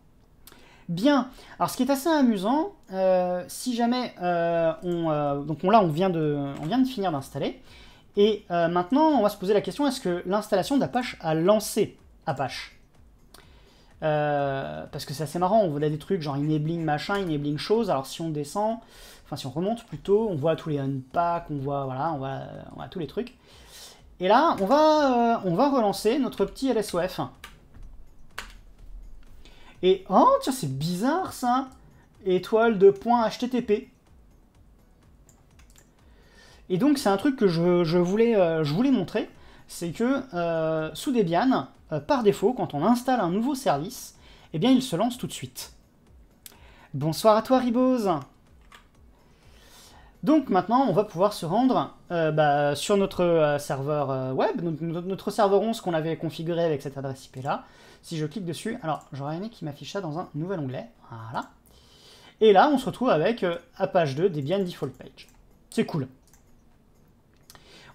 Speaker 1: Bien, alors ce qui est assez amusant, euh, si jamais on... donc on, là on vient de, on vient de finir d'installer, et maintenant on va se poser la question, est-ce que l'installation d'Apache a lancé Apache euh, parce que c'est assez marrant, on voit des trucs genre enabling machin, enabling chose, alors si on descend, enfin si on remonte plutôt, on voit tous les unpacks, on voit, voilà, on voit, tous les trucs. Et là, on va, euh, on va relancer notre petit LSOF. Et oh, tiens, c'est bizarre ça Étoile de point HTTP. Et donc, c'est un truc que je, voulais, euh, je voulais montrer, c'est que sous Debian, euh, par défaut, quand on installe un nouveau service, eh bien, il se lance tout de suite. Bonsoir à toi, Ribose donc maintenant, on va pouvoir se rendre euh, bah, sur notre euh, serveur web, notre, serveur 11 qu'on avait configuré avec cette adresse IP là. Si je clique dessus, alors j'aurais aimé qu'il m'affiche ça dans un nouvel onglet, voilà. Et là, on se retrouve avec à page 2 bien Default Page. C'est cool.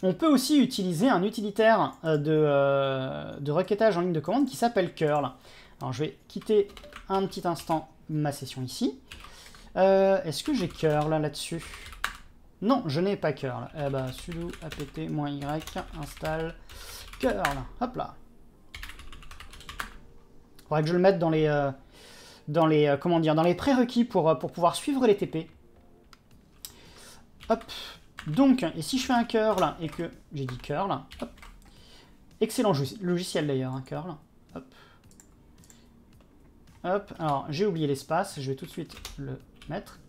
Speaker 1: On peut aussi utiliser un utilitaire euh, euh, de, requêtage en ligne de commande qui s'appelle curl. Alors je vais quitter un petit instant ma session ici. Euh, est-ce que j'ai curl là-dessus Non, je n'ai pas curl. Eh ben, sudo apt-y install curl. Hop là. Faudrait que je le mette dans les, dans les, comment dire, dans les prérequis pour, pour pouvoir suivre les TP. Hop, donc, et si je fais un curl et que j'ai dit curl, hop, excellent logiciel d'ailleurs, un hein, curl, hop, hop, alors j'ai oublié l'espace, je vais tout de suite le mettre,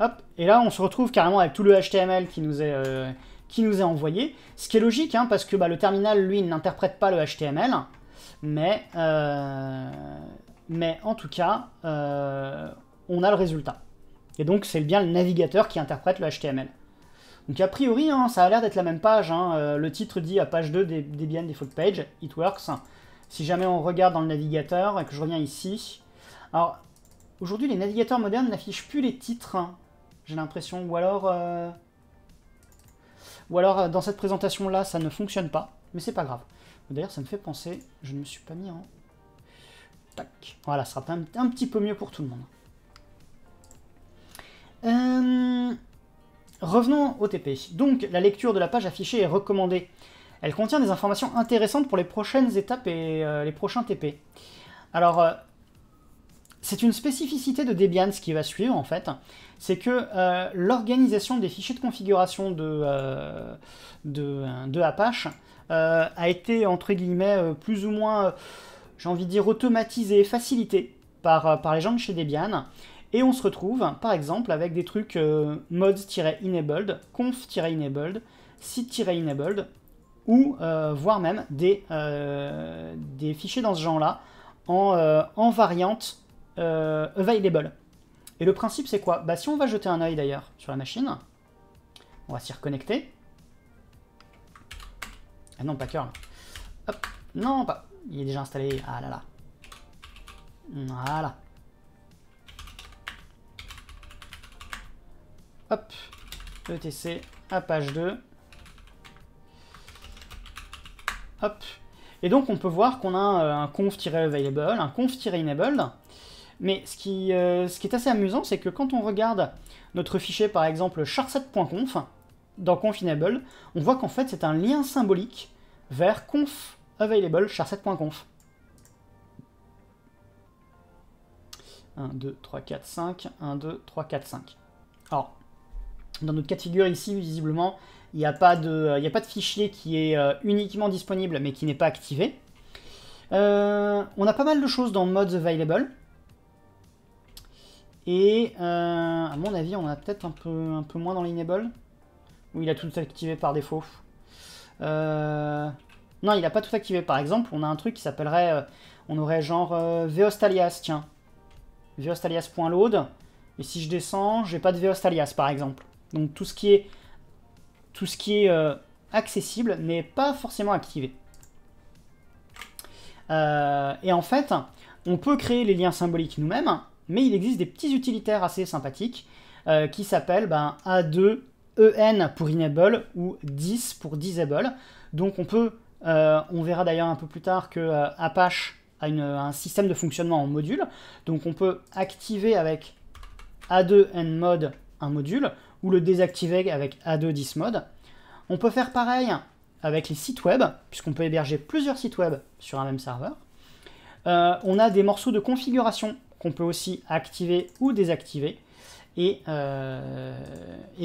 Speaker 1: hop, et là on se retrouve carrément avec tout le HTML qui nous est, euh, qui nous envoyé, ce qui est logique, hein, parce que bah, le terminal, lui, n'interprète pas le HTML, mais, euh, mais en tout cas, euh, on a le résultat. Et donc c'est bien le navigateur qui interprète le HTML. Donc a priori, hein, ça a l'air d'être la même page. Hein. Euh, le titre dit à page 2 des Debian Default Page, it works. Si jamais on regarde dans le navigateur et que je reviens ici. Alors, aujourd'hui, les navigateurs modernes n'affichent plus les titres, hein, j'ai l'impression. Ou alors, euh, ou alors euh, dans cette présentation-là, ça ne fonctionne pas. Mais c'est pas grave. D'ailleurs, ça me fait penser, je ne me suis pas mis en... Tac. Voilà, ça sera un petit peu mieux pour tout le monde. Euh, revenons au TP. Donc, la lecture de la page affichée est recommandée. Elle contient des informations intéressantes pour les prochaines étapes et euh, les prochains TP. Alors, euh, c'est une spécificité de Debian, ce qui va suivre en fait, c'est que l'organisation des fichiers de configuration de, de, de, Apache a été, entre guillemets, plus ou moins, j'ai envie de dire, automatisée, facilitée par, par les gens de chez Debian. Et on se retrouve, par exemple, avec des trucs euh, mods-enabled, conf-enabled, site-enabled, ou euh, voire même euh, des, fichiers dans ce genre-là en, variante available. Et le principe, c'est quoi bah, Si on va jeter un œil d'ailleurs sur la machine, on va s'y reconnecter. Ah non, pas curl. Hop, non, pas. Il est déjà installé. Ah là là. Voilà. Hop, ETC à page 2. Hop. Et donc on peut voir qu'on a euh, un conf-available, un conf-enabled. Mais ce qui, euh, ce qui est assez amusant, c'est que quand on regarde notre fichier, par exemple charset.conf, dans conf-enable, on voit qu'en fait c'est un lien symbolique vers conf-available charset.conf. 1, 2, 3, 4, 5, 1, 2, 3, 4, 5. Alors, dans notre cas de figure ici, visiblement, il n'y euh, a, pas de, fichier qui est euh, uniquement disponible mais qui n'est pas activé. Euh, on a pas mal de choses dans Mods Available. Et à mon avis, on a peut-être un peu, moins dans l'Enable. Où il a tout activé par défaut. non, il n'a pas tout activé. Par exemple, on a un truc qui s'appellerait... on aurait genre Veostalias, tiens. Veostalias.load. Et si je descends, j'ai pas de Veostalias, par exemple. Donc tout ce qui est, euh, accessible n'est pas forcément activé. Euh, et en fait, on peut créer les liens symboliques nous-mêmes, mais il existe des petits utilitaires assez sympathiques euh, qui s'appellent A2, EN e pour Enable ou 10 pour Disable. Donc on peut, on verra d'ailleurs un peu plus tard que Apache a un système de fonctionnement en module. Donc on peut activer avec A2 EN mode un module ou le désactiver avec A2 Dismode. On peut faire pareil avec les sites web, puisqu'on peut héberger plusieurs sites web sur un même serveur. Euh, on a des morceaux de configuration qu'on peut aussi activer ou désactiver. Et, euh,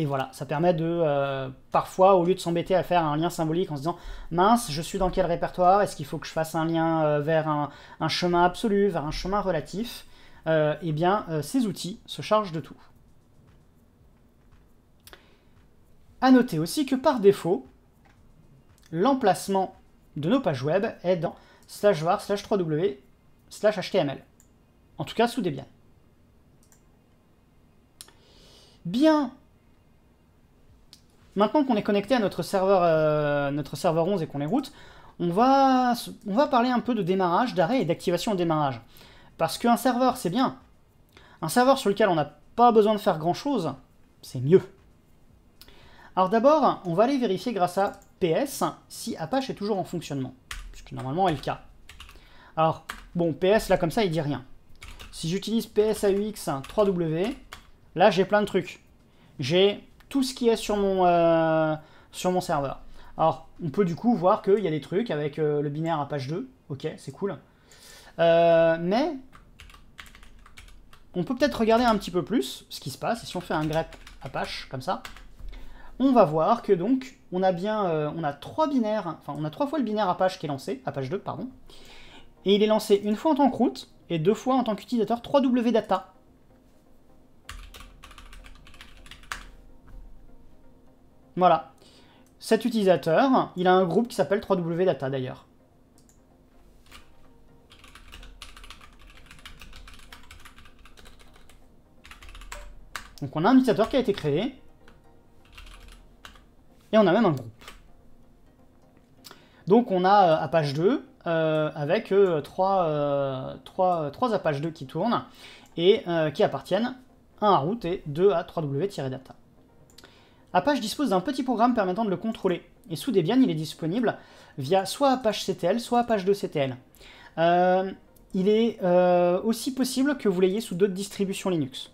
Speaker 1: voilà, ça permet de, euh, parfois, au lieu de s'embêter à faire un lien symbolique en se disant mince, je suis dans quel répertoire Est-ce qu'il faut que je fasse un lien vers un, un, chemin absolu, vers un chemin relatif Eh bien, ces outils se chargent de tout. A noter aussi que par défaut, l'emplacement de nos pages web est dans slash var slash 3w slash html. En tout cas sous Debian. Bien. Maintenant qu'on est connecté à notre serveur, euh, notre serveur 11 et qu'on les route, on va, on va parler un peu de démarrage, d'arrêt et d'activation au démarrage. Parce qu'un serveur, c'est bien. Un serveur sur lequel on n'a pas besoin de faire grand-chose, c'est mieux. Alors d'abord, on va aller vérifier grâce à PS si Apache est toujours en fonctionnement, puisque normalement est le cas. Alors, bon, PS là comme ça, il dit rien. Si j'utilise PSAUX 3W, là j'ai plein de trucs. J'ai tout ce qui est sur mon, euh, sur mon serveur. Alors, on peut du coup voir qu'il y a des trucs avec euh, le binaire Apache 2. Ok, c'est cool. Euh, mais, on peut peut-être regarder un petit peu plus ce qui se passe. si on fait un grep Apache, comme ça, on va voir que donc on a bien euh, on a trois binaires, enfin on a trois fois le binaire Apache qui est lancé, Apache 2 pardon, et il est lancé une fois en tant que route et deux fois en tant qu'utilisateur 3W data. Voilà. Cet utilisateur, il a un groupe qui s'appelle 3W data d'ailleurs. Donc on a un utilisateur qui a été créé, et on a même un groupe. Donc on a euh, Apache 2 euh, avec euh, trois, Apache 2 qui tournent et qui appartiennent 1 à route et 2 à 3W-data. Apache dispose d'un petit programme permettant de le contrôler. Et sous Debian, il est disponible via soit Apache CTL, soit Apache 2 CTL. il est aussi possible que vous l'ayez sous d'autres distributions Linux.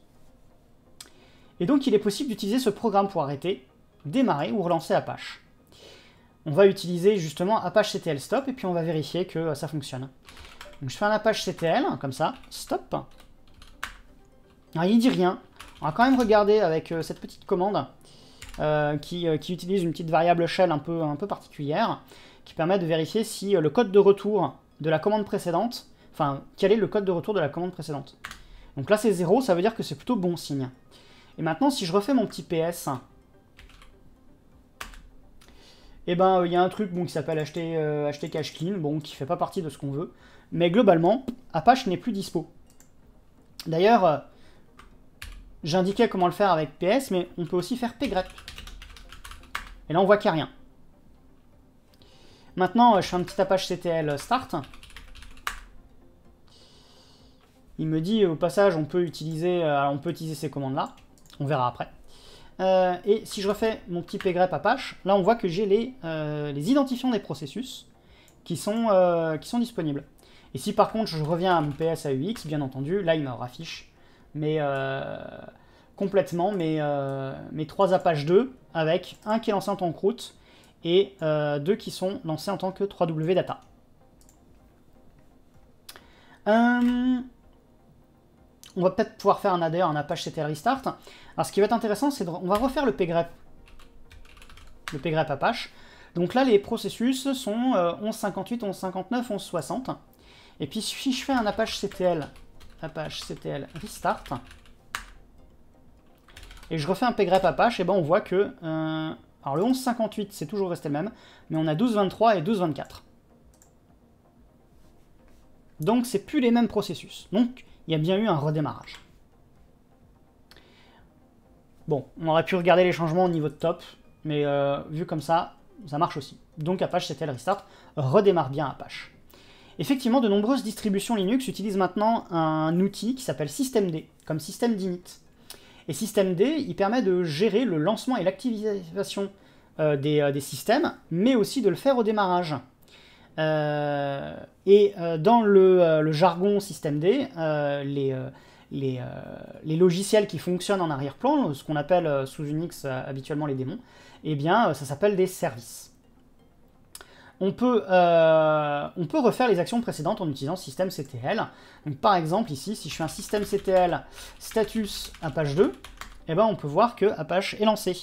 Speaker 1: Et donc, il est possible d'utiliser ce programme pour arrêter démarrer ou relancer Apache. On va utiliser justement Apache CTL stop et puis on va vérifier que euh, ça fonctionne. Donc je fais un Apache CTL, comme ça, stop. Alors ah, il dit rien. On va quand même regarder avec euh, cette petite commande euh, qui, utilise une petite variable shell un peu, un peu particulière qui permet de vérifier si le code de retour de la commande précédente, enfin, quel est le code de retour de la commande précédente. Donc là, c'est 0, ça veut dire que c'est plutôt bon signe. Et maintenant, si je refais mon petit PS, et eh bien il y a un truc qui s'appelle acheter, euh, acheter cash clean, bon, qui fait pas partie de ce qu'on veut. Mais globalement, Apache n'est plus dispo. D'ailleurs, euh, j'indiquais comment le faire avec PS, mais on peut aussi faire pgrep Et là, on voit qu'il n'y a rien. Maintenant, euh, je fais un petit Apache CTL start. Il me dit, au passage, on peut utiliser, on peut utiliser ces commandes-là. On verra après. Euh, et si je refais mon petit pgrep Apache, là on voit que j'ai les, euh, identifiants des processus qui sont, euh, qui sont disponibles. Et si par contre je reviens à mon PSAUX, bien entendu, là il me raffiche mais, complètement mes, mes, trois Apache 2 avec un qui est lancé en tant que route et deux qui sont lancés en tant que 3W data on va peut-être pouvoir faire un ADR, un Apache CTL Restart. Alors ce qui va être intéressant, c'est on va refaire le pgrep, le pgrep Apache. Donc là, les processus sont 1158, 1159, 1160. Et puis si je fais un Apache CTL, Apache Restart, et je refais un pgrep Apache, et ben on voit que... Euh, alors le 1158, c'est toujours resté le même, mais on a 1223 et 1224. Donc c'est plus les mêmes processus. Donc il y a bien eu un redémarrage. Bon, on aurait pu regarder les changements au niveau de top, mais euh, vu comme ça, ça marche aussi. Donc Apache c'était le restart, redémarre bien Apache. Effectivement, de nombreuses distributions Linux utilisent maintenant un outil qui s'appelle systemd, comme système d'init. Et systemd, il permet de gérer le lancement et l'activation euh, des, euh, des systèmes, mais aussi de le faire au démarrage. Euh, et euh, dans euh, le, jargon système D, les, logiciels qui fonctionnent en arrière-plan, ce qu'on appelle sous Unix habituellement les démons, eh bien, ça s'appelle des services. On peut, refaire les actions précédentes en utilisant système CTL. par exemple, ici, si je fais un système CTL status Apache 2, eh ben, on peut voir que Apache est lancé.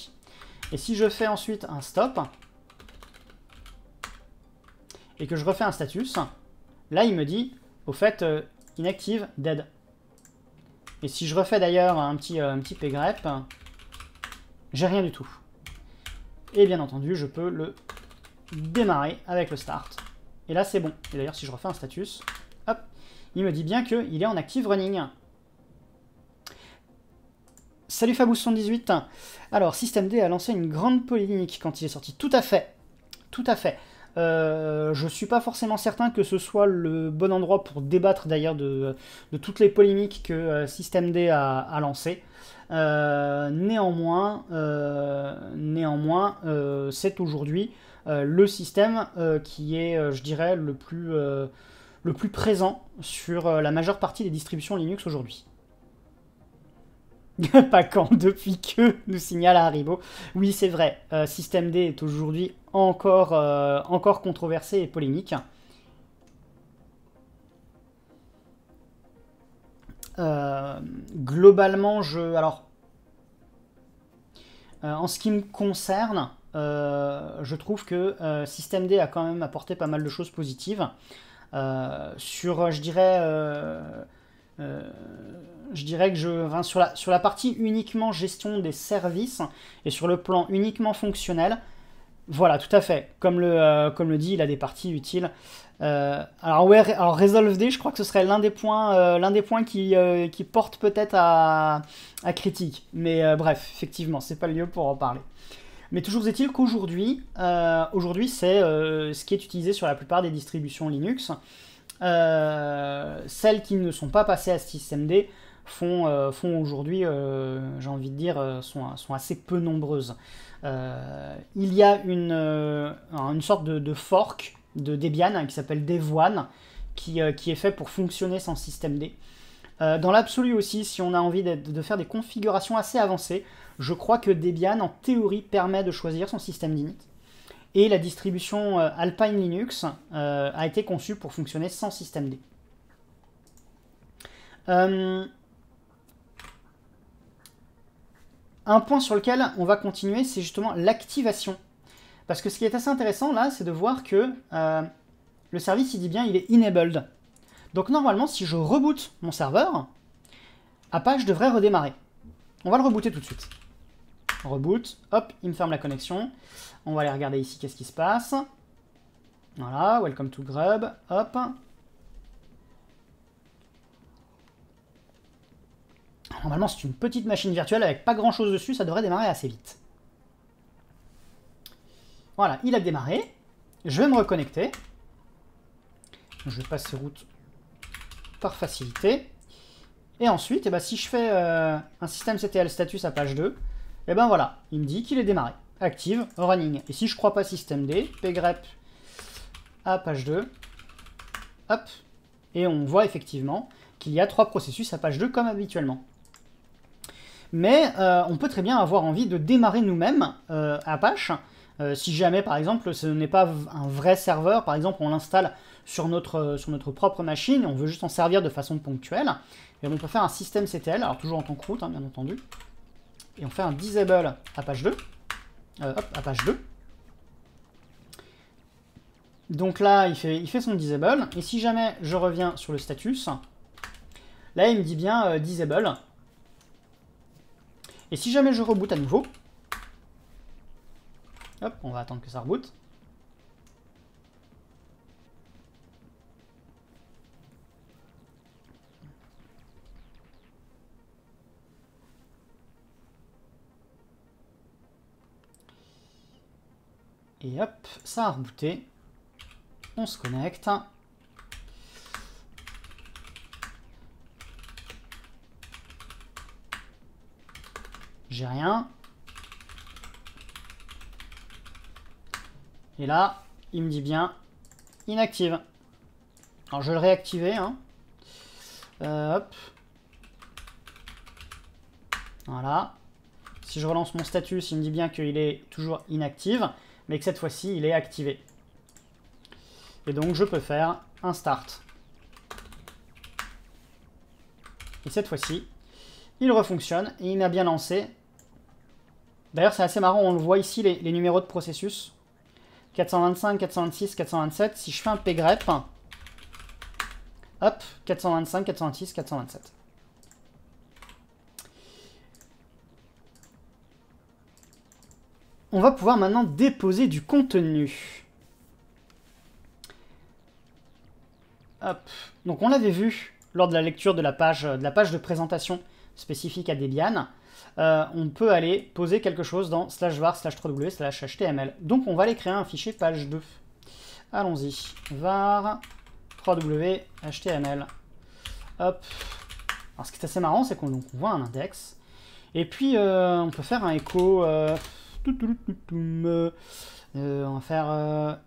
Speaker 1: Et si je fais ensuite un stop, et que je refais un status, là, il me dit, au fait, euh, inactive, dead. Et si je refais d'ailleurs un petit, euh, un petit pgrep, j'ai rien du tout. Et bien entendu, je peux le démarrer avec le start. Et là, c'est bon. Et d'ailleurs, si je refais un status, hop, il me dit bien qu'il est en active running. Salut Fabous118. Alors, Systemd a lancé une grande polémique quand il est sorti. Tout à fait. Tout à fait. Euh, je ne suis pas forcément certain que ce soit le bon endroit pour débattre d'ailleurs de, toutes les polémiques que euh, SystemD a, a lancées. Euh, néanmoins, néanmoins c'est aujourd'hui le système qui est, je dirais, le plus, le plus présent sur la majeure partie des distributions Linux aujourd'hui. pas quand, depuis que, nous signale Haribo. Oui, c'est vrai, SystemD est aujourd'hui encore, euh, encore controversée et polémique. Euh, globalement, je... Alors, euh, en ce qui me concerne, je trouve que système D a quand même apporté pas mal de choses positives. sur, je dirais... je dirais que je, sur, la, sur la partie uniquement gestion des services et sur le plan uniquement fonctionnel, voilà, tout à fait. Comme le, euh, comme le dit, il a des parties utiles. Euh, alors, ouais, alors Resolve je crois que ce serait l'un des points, euh, l'un des points qui, porte peut-être à, critique. Mais bref, effectivement, c'est pas le lieu pour en parler. Mais toujours est-il qu'aujourd'hui, aujourd'hui, c'est ce qui est utilisé sur la plupart des distributions Linux. celles qui ne sont pas passées à systemd font, font aujourd'hui, j'ai envie de dire, sont, sont assez peu nombreuses. Euh, il y a une, euh, une sorte de, fork de Debian hein, qui s'appelle DevOne, qui, euh, qui, est fait pour fonctionner sans système D. dans l'absolu aussi, si on a envie de faire des configurations assez avancées, je crois que Debian, en théorie, permet de choisir son système d'init. Et la distribution Alpine Linux a été conçue pour fonctionner sans système D. Un point sur lequel on va continuer, c'est justement l'activation. Parce que ce qui est assez intéressant là, c'est de voir que euh, le service, il dit bien, il est enabled. Donc normalement, si je reboot mon serveur, Apache devrait redémarrer. On va le rebooter tout de suite. Reboot, hop, il me ferme la connexion. On va aller regarder ici qu'est-ce qui se passe. Voilà, welcome to Grub, hop. Normalement, c'est une petite machine virtuelle avec pas grand chose dessus, ça devrait démarrer assez vite. Voilà, il a démarré. Je vais me reconnecter. Je vais passer route par facilité. Et ensuite, eh ben, si je fais euh, un système CTL status à page 2, et eh ben voilà, il me dit qu'il est démarré. Active, running. Et si je crois pas système D, pgrep à page 2, hop, et on voit effectivement qu'il y a trois processus à page 2 comme habituellement mais euh, on peut très bien avoir envie de démarrer nous-mêmes euh, Apache. Euh, si jamais, par exemple, ce n'est pas un vrai serveur, par exemple, on l'installe sur notre, sur notre propre machine on veut juste en servir de façon ponctuelle, et eh on peut faire un système CTL, alors toujours en tant que route, hein, bien entendu, et on fait un disable Apache 2, hop, Apache 2, donc là, il fait, il fait, son disable. Et si jamais je reviens sur le status, là, il me dit bien disable. Et si jamais je reboot à nouveau, hop, on va attendre que ça reboot. Et hop, ça a rebooté. On se connecte. J'ai rien. Et là, il me dit bien inactive. Alors je vais le réactiver. Hein. Euh, voilà. Si je relance mon statut, il me dit bien qu'il est toujours inactive, mais que cette fois-ci, il est activé. Et donc je peux faire un start. Et cette fois-ci, il refonctionne, et il m'a bien lancé. D'ailleurs, c'est assez marrant, on le voit ici, les, numéros de processus. 425, 426, 427. Si je fais un pgrep, hop, 425, 426, 427. On va pouvoir maintenant déposer du contenu. Hop. Donc on l'avait vu lors de la lecture de la page de, la page de présentation spécifique à Debian, euh, on peut aller poser quelque chose dans slash var slash 3w slash html. Donc on va aller créer un fichier page 2. Allons-y, var 3w html. Hop. Alors ce qui est assez marrant, c'est qu'on voit un index, et puis euh, on peut faire un écho. Euh, on va faire...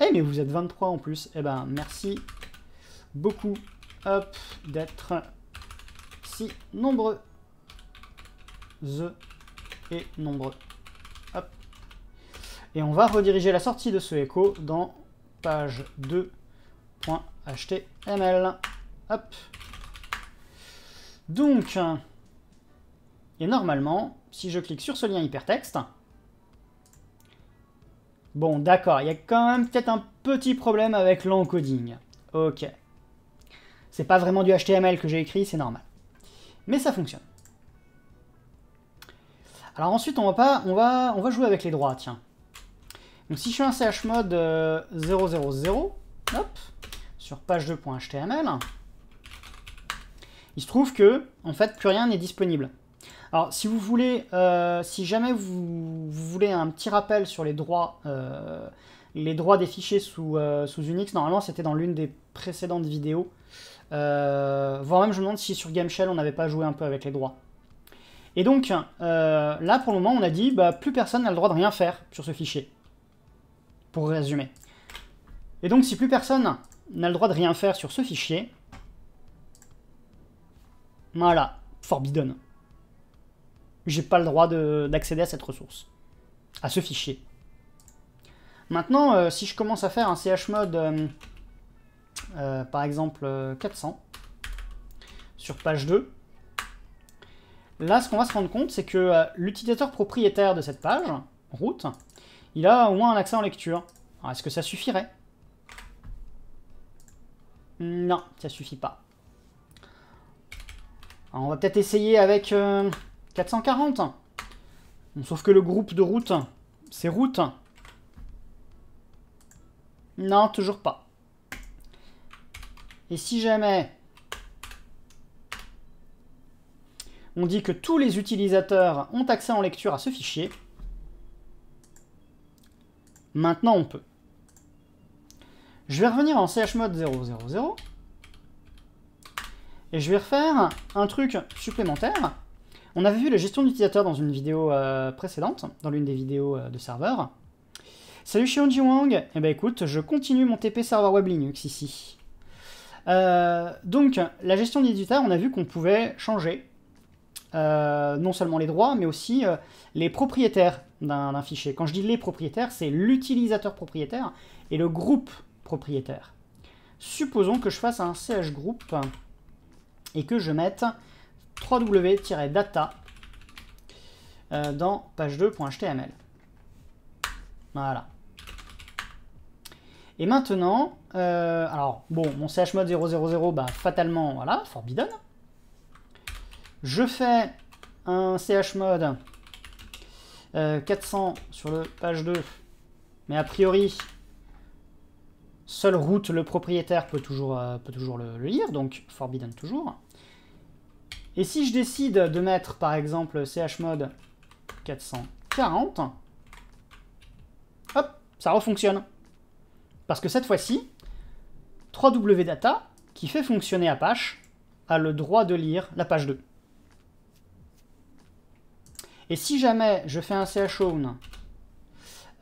Speaker 1: Eh mais vous êtes 23 en plus. Eh ben merci beaucoup d'être si nombreux. The et nombreux. Et on va rediriger la sortie de ce écho dans page 2.html. Hop. Donc, et normalement, si je clique sur ce lien hypertexte, bon d'accord, il y a quand même peut-être un petit problème avec l'encoding. Ok. C'est pas vraiment du HTML que j'ai écrit, c'est normal. Mais ça fonctionne. Alors ensuite, on va, pas, on va, on va jouer avec les droits, tiens. Donc si je fais un chmod 000, euh, sur page 2.html, il se trouve que, en fait, plus rien n'est disponible. Alors si vous voulez, euh, si jamais vous, voulez un petit rappel sur les droits, euh, les droits des fichiers sous, sous Unix, normalement c'était dans l'une des précédentes vidéos. Euh, voire même, je me demande si sur Gameshell on n'avait pas joué un peu avec les droits. Et donc, euh, là, pour le moment, on a dit, bah, plus personne n'a le droit de rien faire sur ce fichier. Pour résumer. Et donc, si plus personne n'a le droit de rien faire sur ce fichier, voilà, forbidden. J'ai pas le droit d'accéder à cette ressource, à ce fichier. Maintenant, euh, si je commence à faire un chmod euh, par exemple 400, euh, sur page 2. Là, ce qu'on va se rendre compte, c'est que euh, l'utilisateur propriétaire de cette page, route, il a au moins un accès en lecture. Alors, est-ce que ça suffirait Non, ça suffit pas. on va peut-être essayer avec 440. sauf que le groupe de route, c'est route. Non, toujours pas. Et si jamais on dit que tous les utilisateurs ont accès en lecture à ce fichier, maintenant on peut. Je vais revenir en chmod 000 et je vais refaire un truc supplémentaire. On avait vu la gestion d'utilisateurs dans une vidéo euh, précédente, dans l'une des vidéos euh, de serveur. Salut Shionji Wang, et eh ben écoute, je continue mon TP serveur web Linux ici. Euh, donc, la gestion des on a vu qu'on pouvait changer euh, non seulement les droits, mais aussi euh, les propriétaires d'un fichier. Quand je dis les propriétaires, c'est l'utilisateur propriétaire et le groupe propriétaire. Supposons que je fasse un ch group et que je mette www-data dans page2.html. Voilà. Et maintenant, euh, alors, bon, mon chmod 000, bah, fatalement, voilà, forbidden. Je fais un chmod euh, 400 sur le page 2, mais a priori, seule route, le propriétaire peut toujours, euh, peut toujours le, lire, donc forbidden toujours. Et si je décide de mettre, par exemple, chmod 440, hop, ça refonctionne. Parce que cette fois-ci, 3wdata, qui fait fonctionner Apache, a le droit de lire la page 2. Et si jamais je fais un chown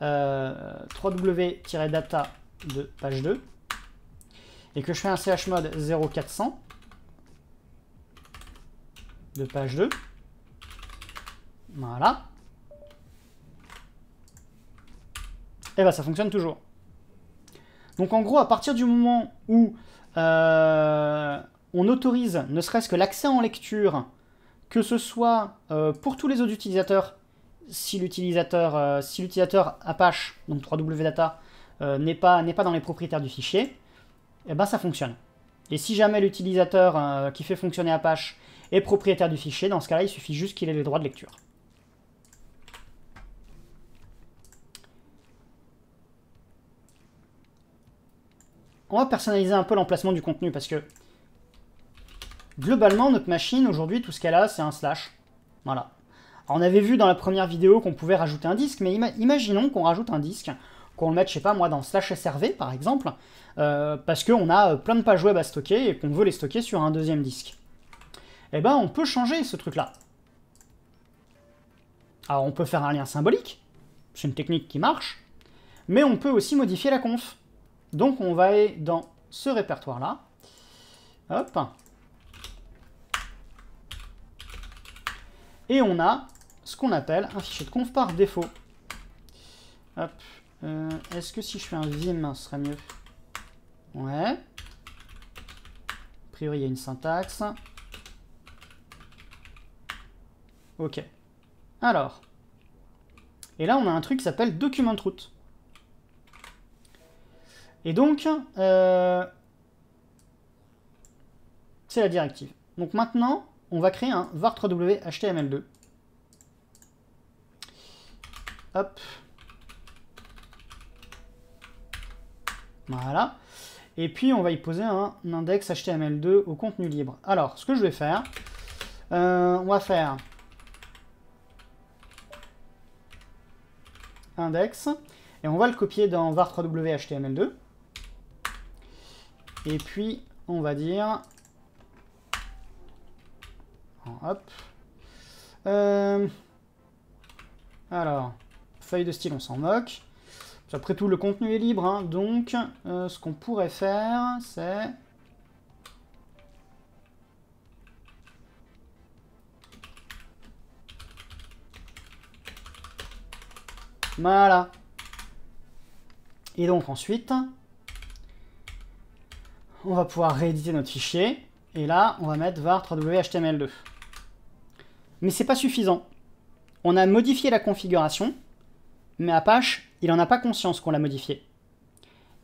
Speaker 1: 3w-data euh, de page 2, et que je fais un chmod 0400 de page 2, voilà, et eh bien ça fonctionne toujours. Donc en gros, à partir du moment où euh, on autorise ne serait-ce que l'accès en lecture, que ce soit euh, pour tous les autres utilisateurs, si l'utilisateur euh, Apache, donc 3W data n'est pas, pas dans les propriétaires du fichier, eh ben ça fonctionne. Et si jamais l'utilisateur qui fait fonctionner Apache est propriétaire du fichier, dans ce cas-là, il suffit juste qu'il ait les droits de lecture. on va personnaliser un peu l'emplacement du contenu parce que globalement, notre machine aujourd'hui, tout ce qu'elle a, c'est un slash. Voilà. on avait vu dans la première vidéo qu'on pouvait rajouter un disque, mais imaginons qu'on rajoute un disque, qu'on le mette, je sais pas moi, dans slash SRV par exemple, euh, parce qu'on a euh, plein de pages web à stocker et qu'on veut les stocker sur un deuxième disque. Eh ben, on peut changer ce truc-là. Alors, on peut faire un lien symbolique, c'est une technique qui marche, mais on peut aussi modifier la conf. Donc on va aller dans ce répertoire-là. Hop. Et on a ce qu'on appelle un fichier de conf par défaut. Hop. Euh, est-ce que si je fais un vim, ce serait mieux Ouais. A priori, il y a une syntaxe. Ok. Alors. Et là, on a un truc qui s'appelle document route. Et donc, euh, c'est la directive. Donc maintenant, on va créer un var 3 whtml 2 Hop. Voilà. Et puis, on va y poser un index HTML2 au contenu libre. Alors, ce que je vais faire, euh, on va faire index, et on va le copier dans var 3 whtml 2 et puis, on va dire... Hop. Euh, alors, feuille de style, on s'en moque. Après tout, le contenu est libre, hein. donc euh, ce qu'on pourrait faire, c'est... Voilà. Et donc ensuite, on va pouvoir rééditer notre fichier. Et là, on va mettre var 3 whtml 2 Mais c'est pas suffisant. On a modifié la configuration, mais Apache, il n'en a pas conscience qu'on l'a modifié.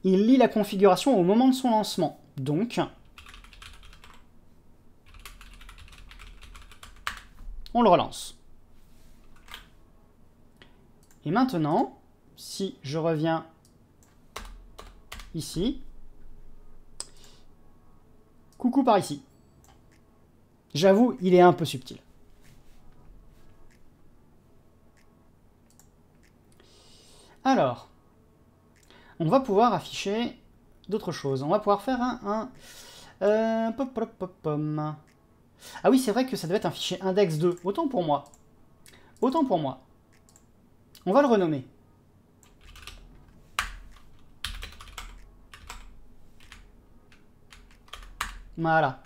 Speaker 1: Il lit la configuration au moment de son lancement. Donc, on le relance. Et maintenant, si je reviens ici, Coucou par ici. J'avoue, il est un peu subtil. Alors, on va pouvoir afficher d'autres choses. On va pouvoir faire un... Euh, pop, Ah oui, c'est vrai que ça devait être un fichier index 2. Autant pour moi. Autant pour moi. On va le renommer. Voilà.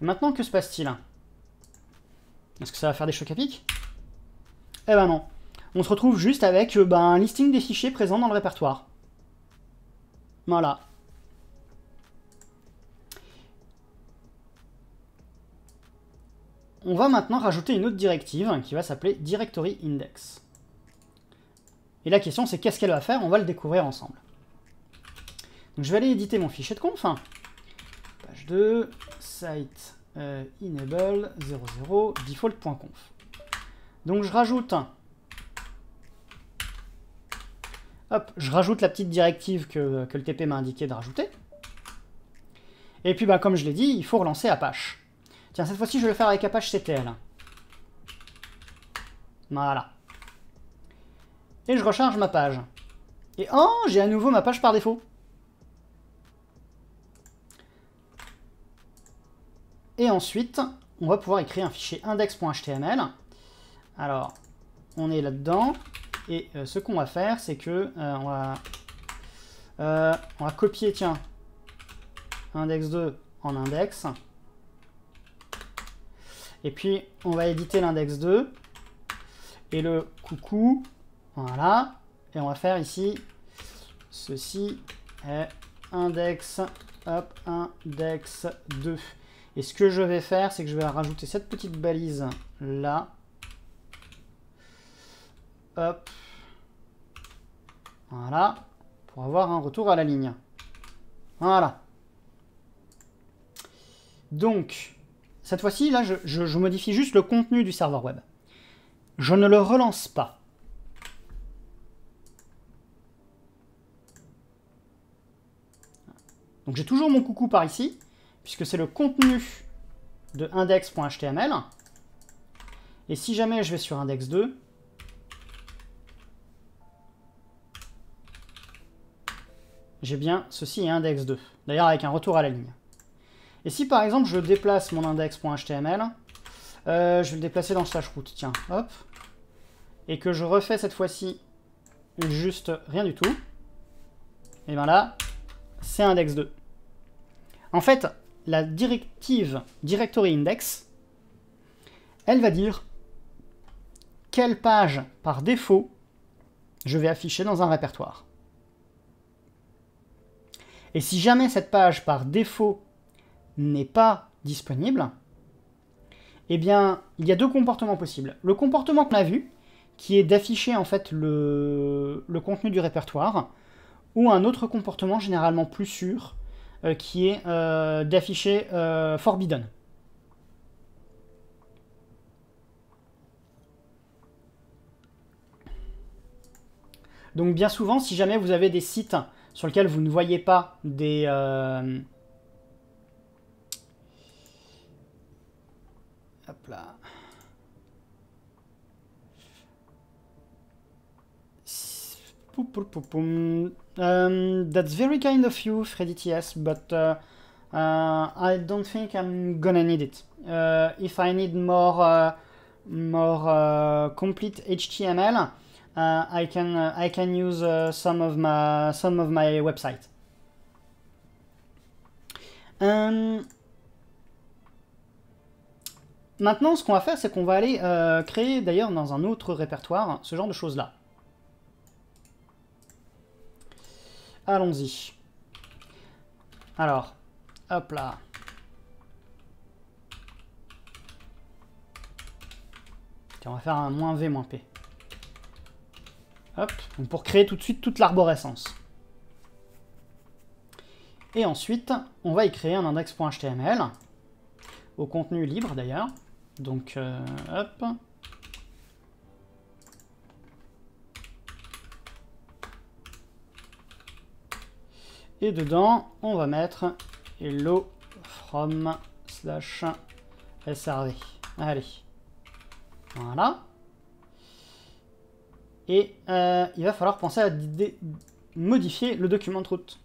Speaker 1: maintenant, que se passe-t-il hein Est-ce que ça va faire des chocs à pic Eh ben non. On se retrouve juste avec euh, ben, un listing des fichiers présents dans le répertoire. Voilà. On va maintenant rajouter une autre directive hein, qui va s'appeler directory index. Et la question c'est qu'est-ce qu'elle va faire On va le découvrir ensemble. Donc je vais aller éditer mon fichier de conf. Hein de site euh, enable 00 default.conf. Donc je rajoute Hop, je rajoute la petite directive que, que le TP m'a indiqué de rajouter. Et puis, bah, comme je l'ai dit, il faut relancer Apache. Tiens, cette fois-ci, je vais le faire avec Apache CTL. Voilà. Et je recharge ma page. Et oh, j'ai à nouveau ma page par défaut. Et ensuite, on va pouvoir écrire un fichier index.html. Alors, on est là-dedans. Et euh, ce qu'on va faire, c'est que euh, on, va, euh, on, va, copier, tiens, index 2 en index. Et puis, on va éditer l'index 2. Et le coucou, voilà. Et on va faire ici, ceci est index, hop, index 2. Et ce que je vais faire, c'est que je vais rajouter cette petite balise là. Hop. Voilà. Pour avoir un retour à la ligne. Voilà. Donc, cette fois-ci, là, je, je, modifie juste le contenu du serveur web. Je ne le relance pas. Donc j'ai toujours mon coucou par ici puisque c'est le contenu de index.html. Et si jamais je vais sur index 2, j'ai bien ceci est index 2, d'ailleurs avec un retour à la ligne. Et si par exemple je déplace mon index.html, euh, je vais le déplacer dans slash route tiens, hop, et que je refais cette fois-ci juste rien du tout, et bien là, c'est index 2. En fait, la directive Directory Index, elle va dire quelle page par défaut je vais afficher dans un répertoire. Et si jamais cette page par défaut n'est pas disponible, eh bien, il y a deux comportements possibles. Le comportement qu'on a vu, qui est d'afficher en fait le, le, contenu du répertoire, ou un autre comportement généralement plus sûr, euh, qui est euh, d'afficher euh, Forbidden. Donc bien souvent, si jamais vous avez des sites sur lesquels vous ne voyez pas des... Hop là. Um, that's very kind of you, Freddy TS, but uh, uh, I don't think I'm gonna need it. Uh, if I need more uh, more uh, complete HTML, I can I can use some of my some of my website. Um, maintenant, ce qu'on va faire, c'est qu'on va aller euh, créer d'ailleurs dans un autre répertoire ce genre de choses là. Allons-y. Alors, hop là. on va faire un moins V, P. Hop, pour créer tout de suite toute l'arborescence. Et ensuite, on va y créer un index.html, au contenu libre d'ailleurs. Donc, euh, hop, Et dedans, on va mettre hello from slash SRV. Allez. Voilà. Et euh, il va falloir penser à modifier le document de route.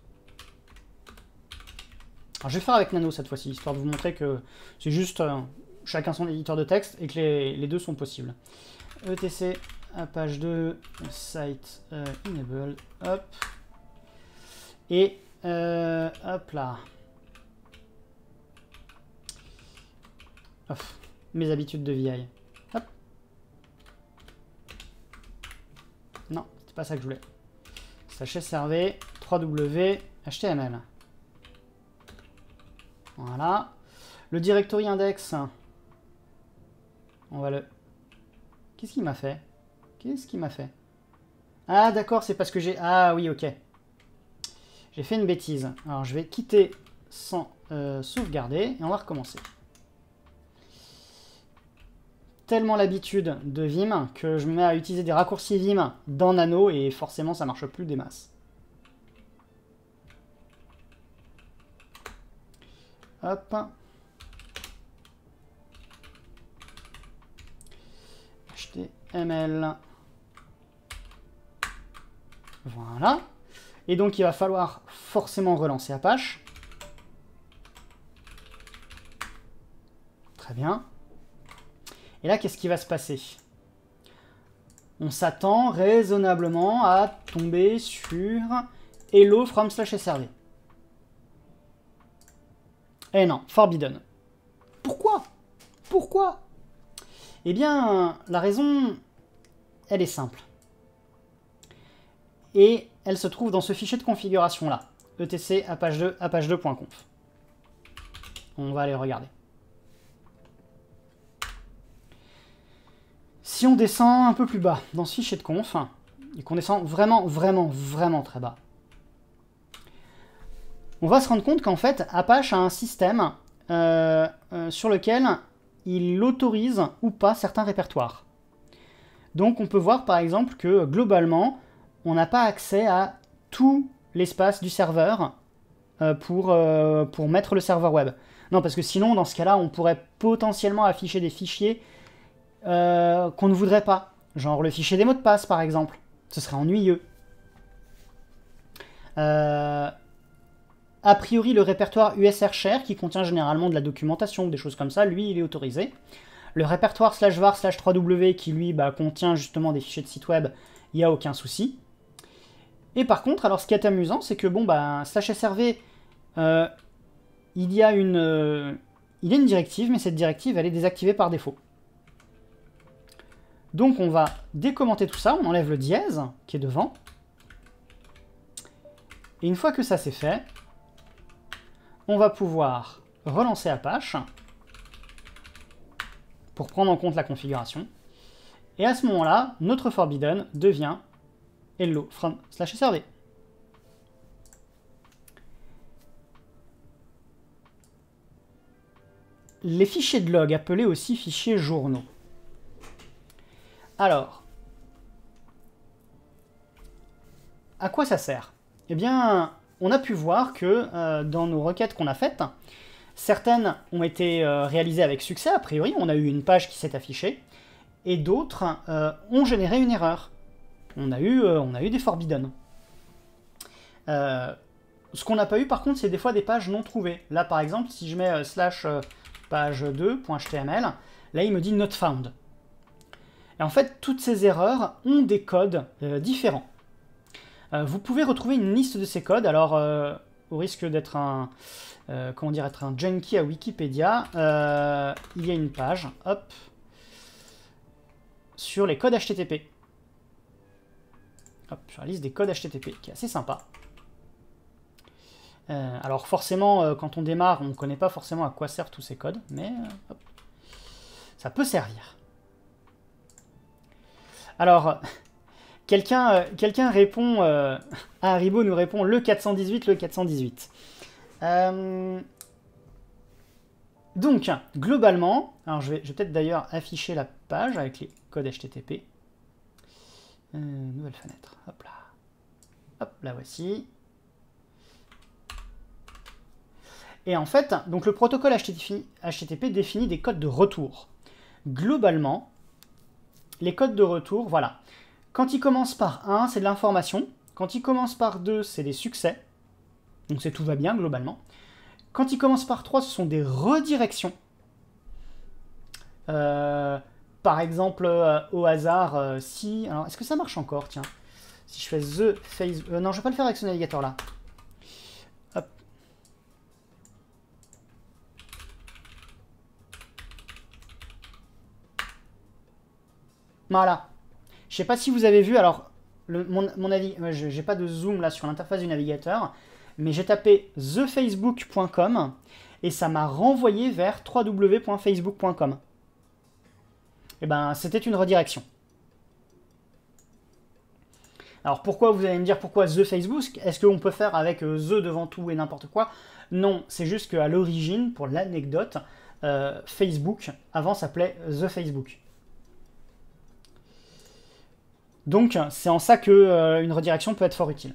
Speaker 1: je vais faire avec Nano cette fois-ci, histoire de vous montrer que c'est juste euh, chacun son éditeur de texte et que les, deux sont possibles. ETC page 2, site euh, enable, hop. Et euh, hop là. mes habitudes de vieille. Hop. Non, c'est pas ça que je voulais. 3W. HTML. Voilà. Le directory index. On va le... Qu'est-ce qu'il m'a fait Qu'est-ce qu'il m'a fait Ah d'accord, c'est parce que j'ai... Ah oui, ok. J'ai fait une bêtise. Alors je vais quitter sans euh, sauvegarder et on va recommencer. Tellement l'habitude de Vim que je me mets à utiliser des raccourcis Vim dans Nano et forcément ça marche plus des masses. Hop. HTML. Voilà. Et donc, il va falloir forcément relancer Apache. Très bien. Et là, qu'est-ce qui va se passer On s'attend raisonnablement à tomber sur hello from slash SRV. Eh non, forbidden. Pourquoi Pourquoi Eh bien, la raison, elle est simple. Et elle se trouve dans ce fichier de configuration là, etc 2 apache2.conf. On va aller regarder. Si on descend un peu plus bas dans ce fichier de conf, et qu'on descend vraiment, vraiment, vraiment très bas, on va se rendre compte qu'en fait, Apache a un système euh, euh, sur lequel il autorise ou pas certains répertoires. Donc on peut voir par exemple que globalement, on n'a pas accès à tout l'espace du serveur euh, pour, euh, pour mettre le serveur web. Non, parce que sinon, dans ce cas-là, on pourrait potentiellement afficher des fichiers euh, qu'on ne voudrait pas. Genre le fichier des mots de passe, par exemple. Ce serait ennuyeux. a priori, le répertoire USR share, qui contient généralement de la documentation ou des choses comme ça, lui, il est autorisé. Le répertoire slash var slash 3w, qui lui bah, contient justement des fichiers de site web, il n'y a aucun souci. Et par contre, alors ce qui est amusant, c'est que bon, bah, slash euh, SRV, il y a une, euh, il y a une directive, mais cette directive, elle est désactivée par défaut. Donc on va décommenter tout ça, on enlève le dièse qui est devant. Et une fois que ça c'est fait, on va pouvoir relancer Apache pour prendre en compte la configuration. Et à ce moment-là, notre Forbidden devient hello from slash Les fichiers de log, appelés aussi fichiers journaux. Alors, à quoi ça sert Eh bien, on a pu voir que euh, dans nos requêtes qu'on a faites, certaines ont été euh, réalisées avec succès, a priori, on a eu une page qui s'est affichée, et d'autres euh, ont généré une erreur on a eu, euh, on a eu des Forbidden. Euh, ce qu'on n'a pas eu par contre, c'est des fois des pages non trouvées. Là par exemple, si je mets euh, slash page 2.html, là il me dit not found. Et en fait, toutes ces erreurs ont des codes différents. vous pouvez retrouver une liste de ces codes, alors au risque d'être un, comment être un junkie à Wikipédia, il y a une page, hop, sur les codes HTTP. Hop, sur la liste des codes HTTP, qui est assez sympa. Euh, alors forcément, euh, quand on démarre, on ne connaît pas forcément à quoi servent tous ces codes, mais euh, ça peut servir. Alors, quelqu'un répond, à ah, Haribo nous répond le 418, le 418. donc, globalement, alors je je vais peut-être d'ailleurs afficher la page avec les codes HTTP. Euh, nouvelle fenêtre. Hop là. Hop, la voici. Et en fait, donc le protocole HTTP définit des codes de retour. Globalement, les codes de retour, voilà. Quand ils commencent par 1, c'est de l'information. Quand ils commencent par 2, c'est des succès. Donc c'est tout va bien globalement. Quand ils commencent par 3, ce sont des redirections. Euh, par exemple, euh, au hasard, euh, si... Alors, est-ce que ça marche encore Tiens, si je fais The Facebook... Euh, non, je vais pas le faire avec ce navigateur-là. Hop. Voilà. Je sais pas si vous avez vu, alors, mon, mon avis, j'ai pas de zoom là sur l'interface du navigateur, mais j'ai tapé thefacebook.com et ça m'a renvoyé vers www.facebook.com. Et eh ben, c'était une redirection. Alors pourquoi vous allez me dire pourquoi The Facebook Est-ce qu'on peut faire avec euh, The devant tout et n'importe quoi Non, c'est juste qu'à l'origine, pour l'anecdote, euh, Facebook, avant s'appelait The Facebook. Donc c'est en ça qu'une euh, une redirection peut être fort utile.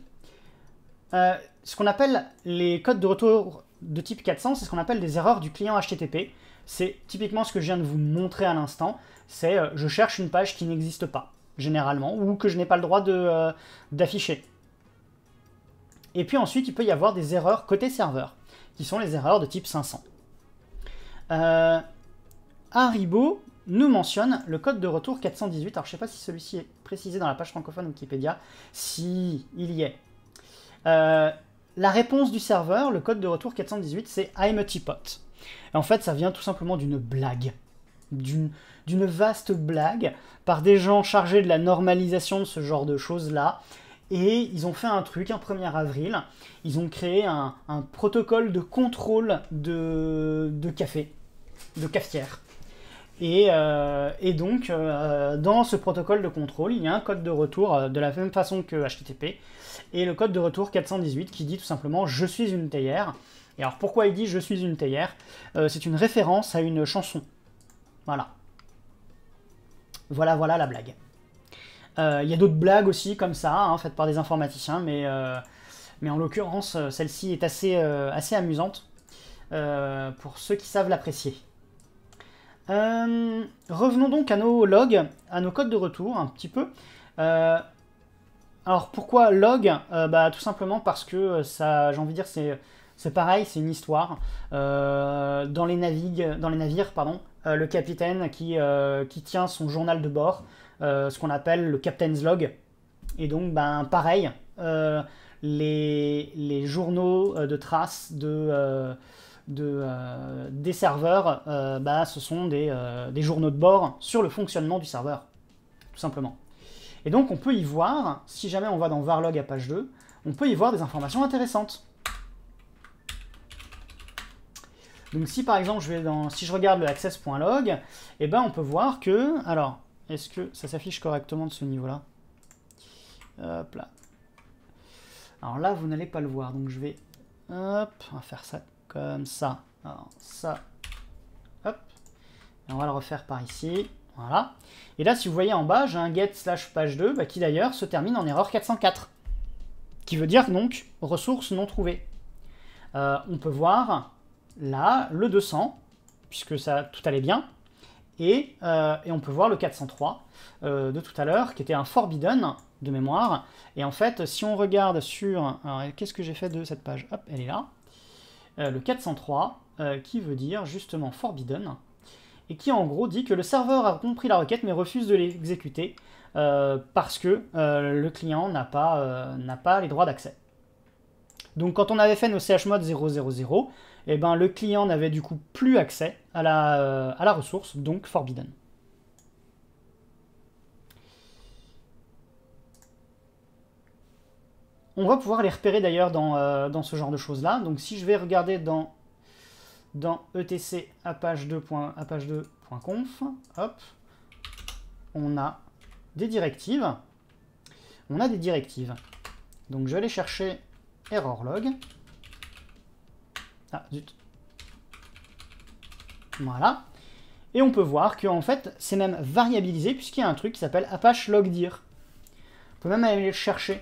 Speaker 1: ce qu'on appelle les codes de retour de type 400, c'est ce qu'on appelle des erreurs du client HTTP. C'est typiquement ce que je viens de vous montrer à l'instant c'est euh, je cherche une page qui n'existe pas, généralement, ou que je n'ai pas le droit euh, d'afficher. Et puis ensuite, il peut y avoir des erreurs côté serveur, qui sont les erreurs de type 500. Euh, Haribo nous mentionne le code de retour 418. Alors, je ne sais pas si celui-ci est précisé dans la page francophone Wikipédia. Si, il y est. Euh, la réponse du serveur, le code de retour 418, c'est I'm a teapot. en fait, ça vient tout simplement d'une blague. D'une d'une vaste blague par des gens chargés de la normalisation de ce genre de choses-là. Et ils ont fait un truc, un 1er avril, ils ont créé un, protocole de contrôle de, café, de cafetière. Et, euh, donc, euh, dans ce protocole de contrôle, il y a un code de retour euh, de la même façon que HTTP, et le code de retour 418 qui dit tout simplement Je suis une théière. Et alors, pourquoi il dit Je suis une théière C'est une référence à une chanson. Voilà. Voilà, voilà la blague. Il euh, y a d'autres blagues aussi comme ça, hein, faites par des informaticiens, mais, euh, mais en l'occurrence, euh, celle-ci est assez, assez amusante pour ceux qui savent l'apprécier. revenons donc à nos logs, à nos codes de retour un petit peu. alors pourquoi log bah, Tout simplement parce que ça, j'ai envie de dire, c'est, c'est pareil, c'est une histoire. dans les, navigues, dans les navires, pardon, euh, le capitaine qui, euh, qui tient son journal de bord, euh, ce qu'on appelle le captain's log. Et donc, ben, pareil, les, journaux de traces de, de des serveurs, bah ce sont des, des journaux de bord sur le fonctionnement du serveur, tout simplement. Et donc on peut y voir, si jamais on va dans Varlog à page 2, on peut y voir des informations intéressantes. Donc si par exemple je vais dans, si je regarde le access.log, eh ben on peut voir que, alors, est-ce que ça s'affiche correctement de ce niveau-là Hop là. Alors là, vous n'allez pas le voir, donc je vais, hop, on va faire ça comme ça. Alors ça, hop, et on va le refaire par ici. Voilà. Et là, si vous voyez en bas, j'ai un get slash page 2 bah, qui d'ailleurs se termine en erreur 404. Qui veut dire donc ressources non trouvées. Euh, on peut voir là, le 200, puisque ça tout allait bien. Et, euh, et on peut voir le 403 euh, de tout à l'heure, qui était un Forbidden de mémoire. Et en fait, si on regarde sur... Qu'est-ce que j'ai fait de cette page Hop, elle est là. Euh, le 403, qui veut dire justement Forbidden, et qui en gros dit que le serveur a compris la requête mais refuse de l'exécuter parce que le client n'a pas, n'a pas les droits d'accès. Donc quand on avait fait nos chmod 000, eh ben, le client n'avait du coup plus accès euh, à la, ressource, donc forbidden. On va pouvoir les repérer d'ailleurs dans, euh, ce genre de choses-là. Donc si je vais regarder dans, dans etc 2conf hop, on a des directives. On a des directives. Donc je vais aller chercher error log. Ah, voilà. Et on peut voir que en fait, c'est même variabilisé puisqu'il y a un truc qui s'appelle Apache logdir. On peut même aller le chercher.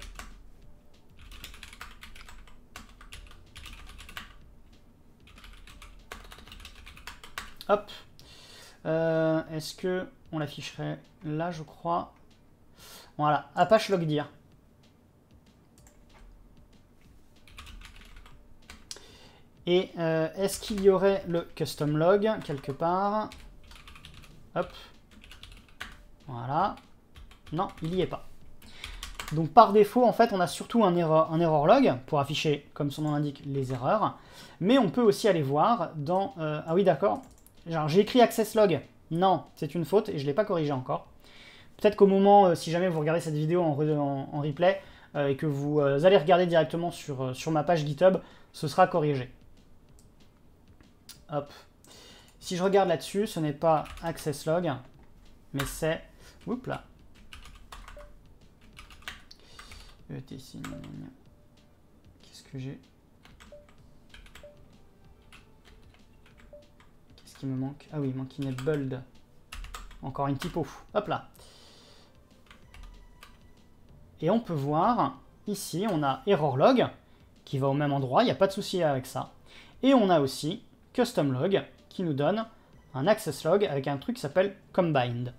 Speaker 1: Hop. Euh, est-ce que on l'afficherait là, je crois Voilà, Apache logdir. Et euh, est-ce qu'il y aurait le custom log quelque part Hop. Voilà. Non, il n'y est pas. Donc par défaut, en fait, on a surtout un error, un log pour afficher, comme son nom l'indique, les erreurs. Mais on peut aussi aller voir dans... Euh, ah oui, d'accord. Genre, j'ai écrit access log. Non, c'est une faute et je ne l'ai pas corrigé encore. Peut-être qu'au moment, euh, si jamais vous regardez cette vidéo en, replay et que vous allez regarder directement sur, sur ma page GitHub, ce sera corrigé. Hop. Si je regarde là-dessus, ce n'est pas access log, mais c'est... Oups là. E Qu'est-ce que j'ai Qu'est-ce qui me manque Ah oui, il manque build. Encore une typo. Hop là. Et on peut voir, ici, on a error log, qui va au même endroit, il n'y a pas de souci avec ça. Et on a aussi custom log qui nous donne un access log avec un truc qui s'appelle combined.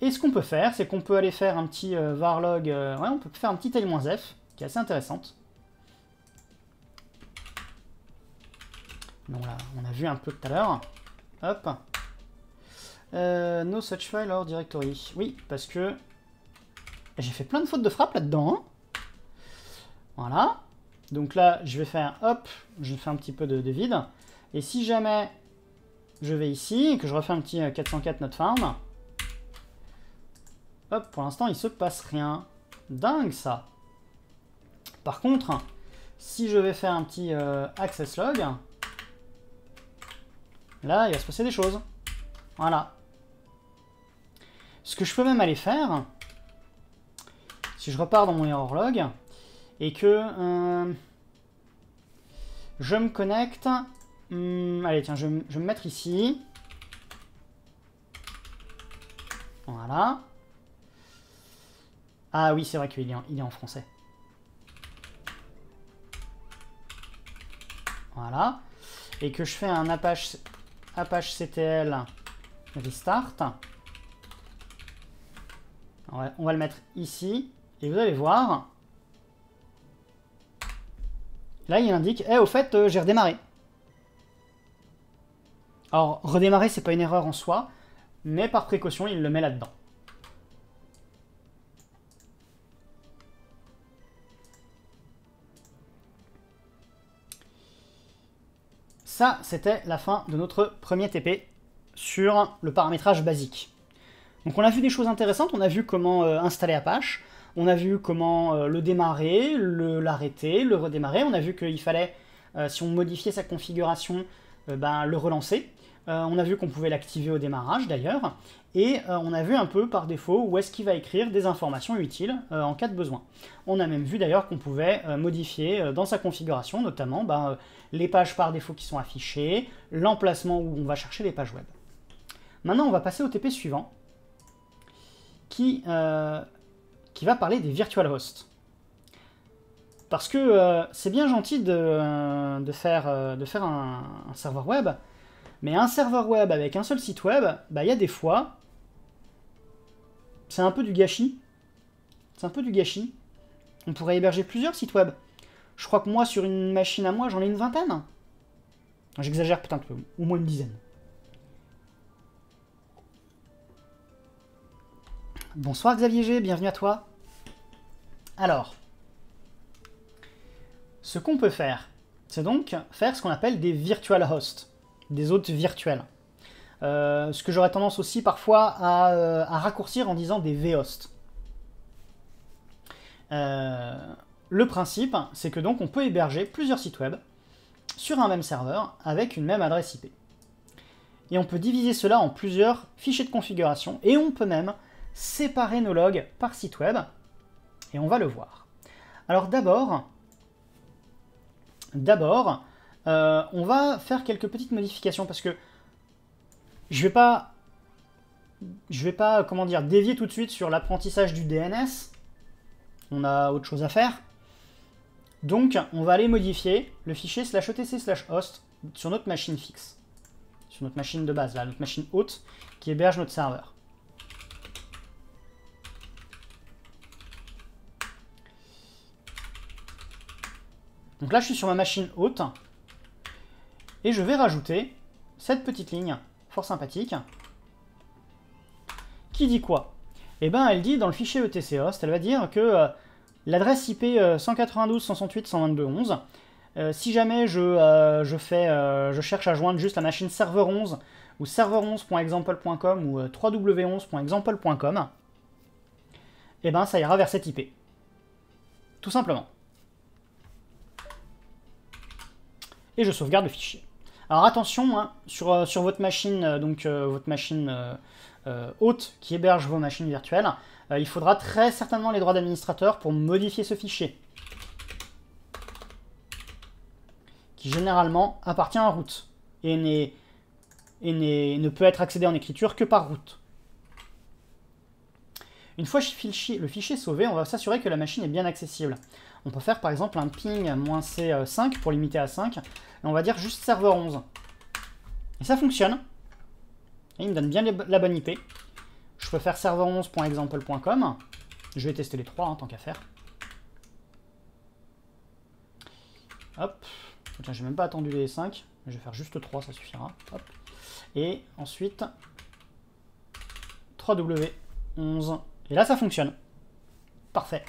Speaker 1: Et ce qu'on peut faire, c'est qu'on peut aller faire un petit euh, var log... Euh, ouais, on peut faire un petit taille-f, qui est assez intéressante. Donc là, on a vu un peu tout à l'heure. Hop. Euh, no such file or directory. Oui, parce que j'ai fait plein de fautes de frappe là-dedans. Hein. Voilà. Donc là, je vais faire hop, je fais un petit peu de, vide. Et si jamais je vais ici, que je refais un petit 404 euh, notre farm, hop, pour l'instant, il se passe rien. Dingue, ça Par contre, si je vais faire un petit euh, access log, là, il va se passer des choses. Voilà. Ce que je peux même aller faire, si je repars dans mon error log, et que euh, je me connecte. Hmm, allez, tiens, je, vais me mettre ici. Voilà. Ah oui, c'est vrai qu'il est, en, il est en français. Voilà. Et que je fais un Apache, CTL restart. on va le mettre ici. Et vous allez voir, Là, il indique, eh, au fait, euh, j'ai redémarré. Alors, redémarrer, c'est pas une erreur en soi, mais par précaution, il le met là-dedans. Ça, c'était la fin de notre premier TP sur le paramétrage basique. Donc on a vu des choses intéressantes, on a vu comment euh, installer Apache, on a vu comment euh, le démarrer, l'arrêter, le, redémarrer. On a vu qu'il fallait, euh, si on modifiait sa configuration, euh, ben, le relancer. on a vu qu'on pouvait l'activer au démarrage d'ailleurs, et on a vu un peu par défaut où est-ce qu'il va écrire des informations utiles en cas de besoin. On a même vu d'ailleurs qu'on pouvait modifier dans sa configuration notamment ben, les pages par défaut qui sont affichées, l'emplacement où on va chercher les pages web. Maintenant on va passer au TP suivant, qui qui va parler des virtual hosts. Parce que euh, c'est bien gentil de, faire, euh, de faire euh, un, serveur web, mais un serveur web avec un seul site web, bah, il y a des fois, c'est un peu du gâchis. C'est un peu du gâchis. On pourrait héberger plusieurs sites web. Je crois que moi, sur une machine à moi, j'en ai une vingtaine. J'exagère peut-être un peu, au moins une dizaine. Bonsoir Xavier G, bienvenue à toi. Alors, ce qu'on peut faire, c'est donc faire ce qu'on appelle des virtual hosts, des hôtes virtuels. Euh, ce que j'aurais tendance aussi parfois à, euh, raccourcir en disant des vhosts. Euh, le principe, c'est que donc on peut héberger plusieurs sites web sur un même serveur avec une même adresse IP. Et on peut diviser cela en plusieurs fichiers de configuration et on peut même séparer nos logs par site web et on va le voir. Alors d'abord, d'abord, euh, on va faire quelques petites modifications parce que je vais pas, je vais pas, comment dire, dévier tout de suite sur l'apprentissage du DNS. On a autre chose à faire. Donc, on va aller modifier le fichier slash etc slash host sur notre machine fixe, sur notre machine de base, notre machine haute qui héberge notre serveur. Donc là, je suis sur ma machine haute. Et je vais rajouter cette petite ligne fort sympathique. Qui dit quoi Eh bien, elle dit dans le fichier e host, elle va dire que euh, l'adresse IP 192 euh, euh, si jamais je, fais, je cherche à joindre juste la machine serveur 11 ou serveur11.example.com ou w 11examplecom eh ben ça ira vers cette IP. Tout simplement. et je sauvegarde le fichier. Alors attention, hein, euh, sur, votre machine, euh, donc euh, votre machine haute qui héberge vos machines virtuelles, il faudra très certainement les droits d'administrateur pour modifier ce fichier. Qui généralement appartient à root et, et ne peut être accédé en écriture que par root. Une fois le fichier sauvé, on va s'assurer que la machine est bien accessible. On peut faire par exemple un ping moins C5 euh, pour limiter à 5. Et on va dire juste serveur 11. Et ça fonctionne. Et il me donne bien la bonne IP. Je peux faire serveur11.example.com. Je vais tester les 3 en hein, tant qu'à faire. Hop. Tiens, j'ai même pas attendu les 5. Je vais faire juste 3, ça suffira. Et ensuite, 3W11. Et là, ça fonctionne. Parfait.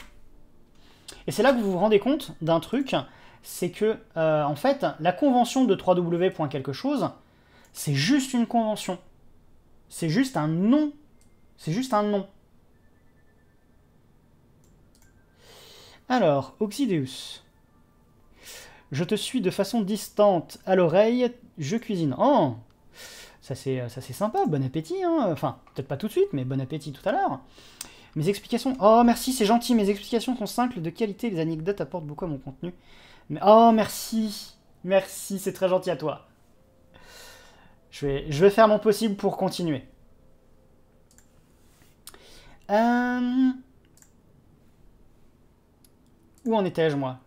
Speaker 1: Et c'est là que vous vous rendez compte d'un truc, c'est que, euh, en fait, la convention de 3W quelque chose, c'est juste une convention. C'est juste un nom. C'est juste un nom. Alors, Oxideus. Je te suis de façon distante à l'oreille, je cuisine. Oh Ça c'est sympa, bon appétit. Hein. Enfin, peut-être pas tout de suite, mais bon appétit tout à l'heure. Mes explications... Oh, merci, c'est gentil. Mes explications sont simples, de qualité. Les anecdotes apportent beaucoup à mon contenu. Mais... Oh, merci. Merci, c'est très gentil à toi. Je vais, je vais faire mon possible pour continuer. Euh, où en étais-je, moi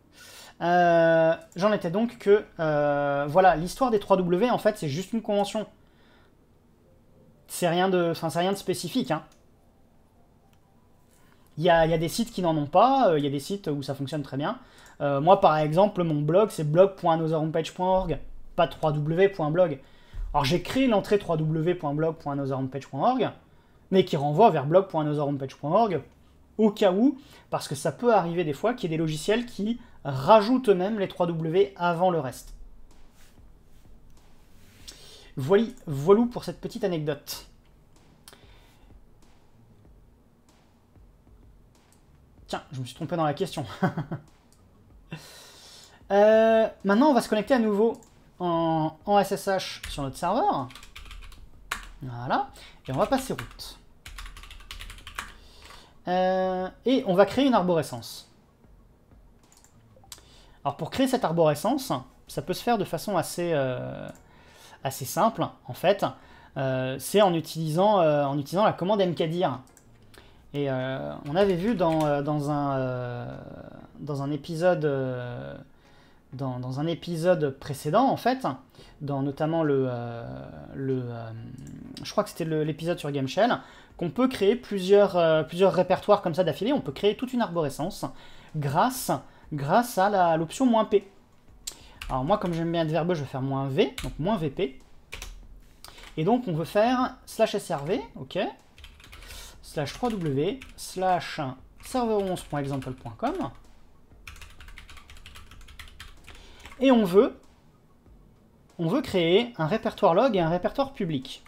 Speaker 1: euh, J'en étais donc que, euh, voilà, l'histoire des 3W, en fait, c'est juste une convention. C'est rien, de, rien de spécifique. Hein. Il y a, des sites qui n'en ont pas, euh, il y a des sites où ça fonctionne très bien. Euh, moi, par exemple, mon blog, c'est blog.anotherhomepage.org, pas www.blog. Alors j'ai créé l'entrée www.blog.anotherhomepage.org, mais qui renvoie vers blog.anotherhomepage.org au cas où, parce que ça peut arriver des fois qu'il y ait des logiciels qui rajoutent eux-mêmes les 3W avant le reste. Voilà, voilà pour cette petite anecdote. je me suis trompé dans la question. Euh, maintenant, on va se connecter à nouveau en, SSH sur notre serveur. Voilà. Et on va passer route. Euh, et on va créer une arborescence. Alors pour créer cette arborescence, ça peut se faire de façon assez, euh, assez simple en fait. c'est en utilisant, en utilisant la commande mkdir. Et euh, on avait vu dans, un, épisode précédent en fait, dans notamment le, euh, euh, je crois que c'était l'épisode sur GameShell, qu'on peut créer plusieurs, répertoires comme ça d'affilée, on peut créer toute une arborescence grâce, grâce à l'option P. Alors moi, comme j'aime bien être verbeux, je vais faire V, donc moins VP. Et donc on veut faire slash SRV, ok, slash 3w slash 11examplecom et on veut, on veut créer un répertoire log et un répertoire public.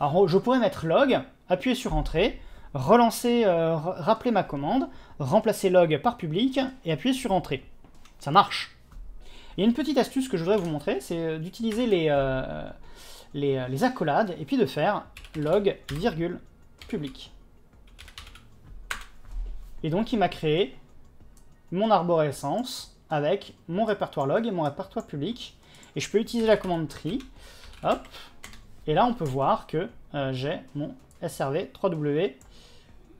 Speaker 1: Alors je pourrais mettre log, appuyer sur entrée, relancer, euh, rappeler ma commande, remplacer log par public et appuyer sur entrée. Ça marche. Il y a une petite astuce que je voudrais vous montrer, c'est euh, d'utiliser les, euh, les accolades et puis de faire log virgule public. Et donc il m'a créé mon arborescence avec mon répertoire log et mon répertoire public. Et je peux utiliser la commande tri. Hop. Et là, on peut voir que euh, j'ai mon SRV 3W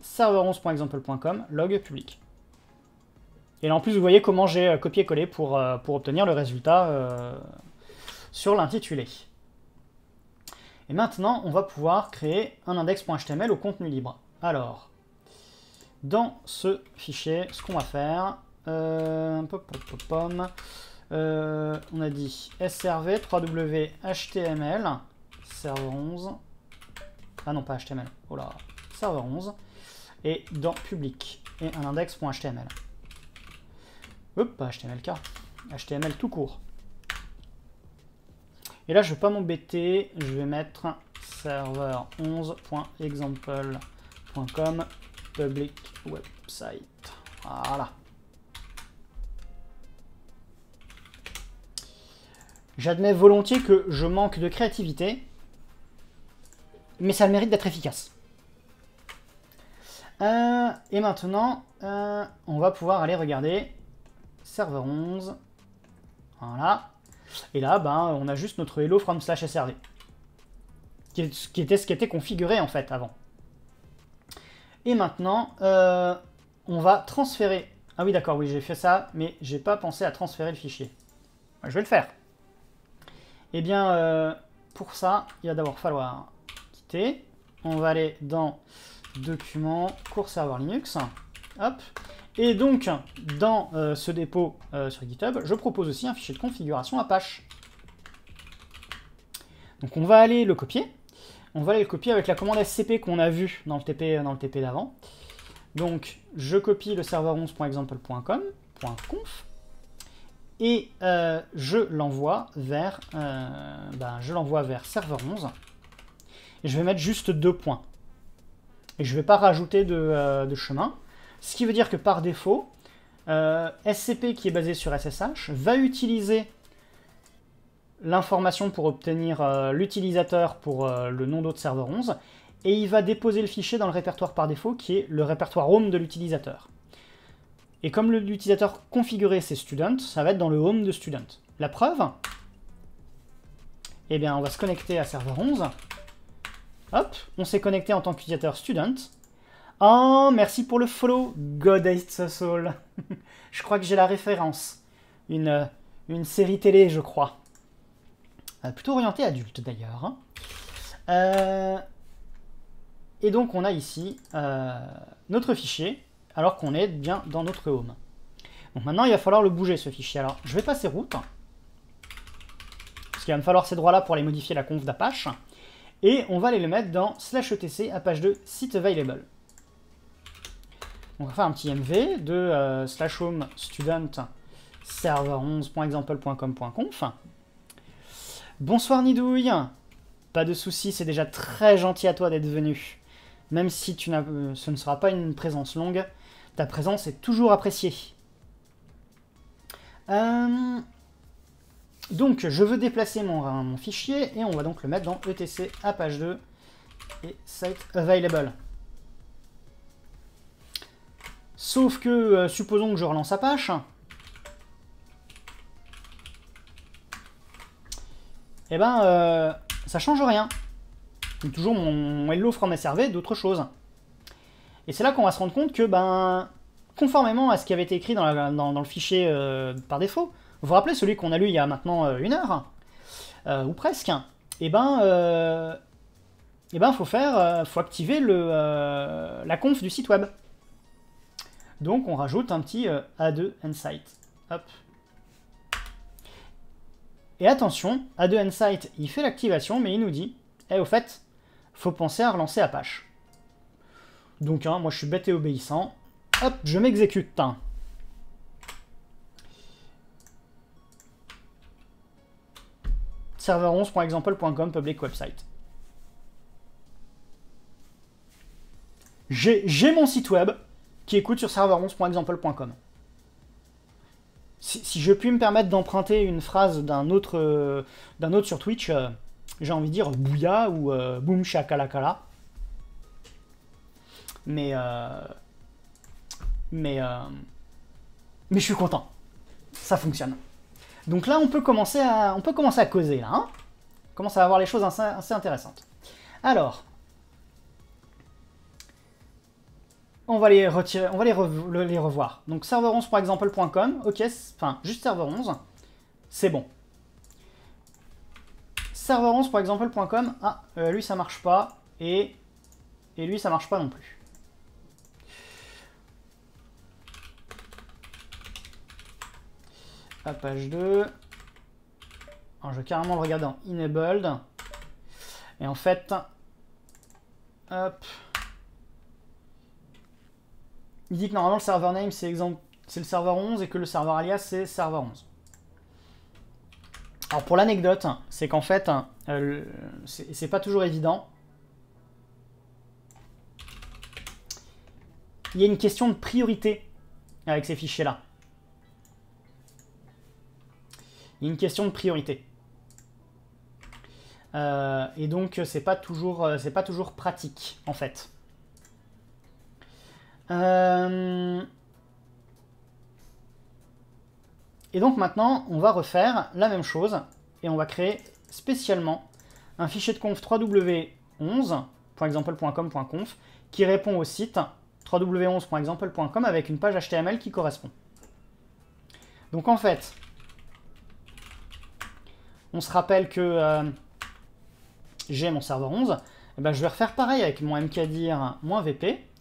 Speaker 1: 11examplecom log public. Et là, en plus, vous voyez comment j'ai euh, copié-collé pour, euh, pour obtenir le résultat sur l'intitulé. Et maintenant, on va pouvoir créer un index.html au contenu libre. Alors, dans ce fichier, ce qu'on va faire, euh, euh, on a dit srv 3w html server 11 ah non pas html oh là server 11 et dans public et un index.html hop pas htmlk html tout court et là je vais pas m'embêter je vais mettre server11.example.com public website. Voilà. J'admets volontiers que je manque de créativité, mais ça mérite d'être efficace. Euh, et maintenant, euh, on va pouvoir aller regarder serveur 11. Voilà. Et là, ben, on a juste notre hello from slash srv, Ce qui était ce qui était configuré en fait avant. Et maintenant, euh, on va transférer. Ah oui, d'accord, oui, j'ai fait ça, mais j'ai pas pensé à transférer le fichier. Bah, je vais le faire. Eh bien, euh, pour ça, il va d'abord falloir quitter. On va aller dans Documents, cours serveur Linux. Hop. Et donc, dans euh, ce dépôt sur GitHub, je propose aussi un fichier de configuration Apache. Donc on va aller le copier. On va aller le copier avec la commande SCP qu'on a vue dans le TP, TP d'avant. Donc, je copie le serveur 11.example.com.conf et euh, je l'envoie vers, euh, ben, vers serveur 11. Et je vais mettre juste deux points. Et je ne vais pas rajouter euh, de, chemin. Ce qui veut dire que par défaut, SCP qui est basé sur SSH va utiliser l'information pour obtenir euh, l'utilisateur pour euh, le nom d'autre serveur 11, et il va déposer le fichier dans le répertoire par défaut, qui est le répertoire home de l'utilisateur. Et comme l'utilisateur configuré c'est student, ça va être dans le home de student. La preuve Eh bien, on va se connecter à serveur 11. Hop, on s'est connecté en tant qu'utilisateur student. Oh, merci pour le follow, God hates us all. je crois que j'ai la référence. Une, euh, une série télé, je crois. Euh, plutôt orienté adulte d'ailleurs. Hein. Euh, et donc on a ici euh, notre fichier, alors qu'on est bien dans notre home. Donc maintenant il va falloir le bouger ce fichier. Alors je vais passer route, parce qu'il va me falloir ces droits-là pour les modifier la conf d'Apache, et on va aller le mettre dans slash etc apache 2 site available. on va faire un petit mv de slash home student server11.example.com.conf. Bonsoir Nidouille Pas de soucis, c'est déjà très gentil à toi d'être venu. Même si tu euh, ce ne sera pas une présence longue, ta présence est toujours appréciée. Euh, donc, je veux déplacer mon, euh, mon, fichier et on va donc le mettre dans etc à page 2 et site available. Sauf que, supposons que je relance Apache, Et eh ben, euh, ça change rien. toujours mon hello from SRV, d'autre chose. Et c'est là qu'on va se rendre compte que, ben, conformément à ce qui avait été écrit dans, le fichier euh, par défaut, vous vous rappelez celui qu'on a lu il y a maintenant euh, une heure, ou presque, et eh ben, et eh ben, faut faire, faut activer le, la conf du site web. Donc on rajoute un petit A2 Insight. Hop. Et attention, A2 Insight, il fait l'activation, mais il nous dit « Eh, au fait, faut penser à relancer Apache. » Donc, hein, moi, je suis bête et obéissant. Hop, je m'exécute. Hein. server11.example.com public website. J'ai mon site web qui écoute sur server11.example.com si, je puis me permettre d'emprunter une phrase d'un autre, euh, autre sur Twitch, euh, j'ai envie de dire bouya ou boom euh, boum shakalakala. Mais, mais, mais je suis content. Ça fonctionne. Donc là, on peut commencer à, on peut commencer à causer, là. Hein on commence à avoir les choses assez intéressantes. Alors, on va les retirer, on va les, les revoir. Donc server exemple.com, ok, enfin juste server11, c'est bon. server exemple.com, ah, euh, lui ça marche pas, et, et lui ça marche pas non plus. À page 2, ah, je vais carrément le regarder en enabled, et en fait, hop, il dit que normalement le server name c'est exemple c'est le serveur 11 et que le serveur alias c'est serveur 11. Alors pour l'anecdote, c'est qu'en fait, euh, c'est pas toujours évident. Il y a une question de priorité avec ces fichiers-là. Il y a une question de priorité. Euh, et donc c'est pas toujours euh, c'est pas toujours pratique en fait. Euh, et donc maintenant, on va refaire la même chose et on va créer spécialement un fichier de conf w 11examplecomconf qui répond au site w 11examplecom avec une page HTML qui correspond. Donc en fait, on se rappelle que euh, j'ai mon serveur 11, et eh ben je vais refaire pareil avec mon mkdir-vp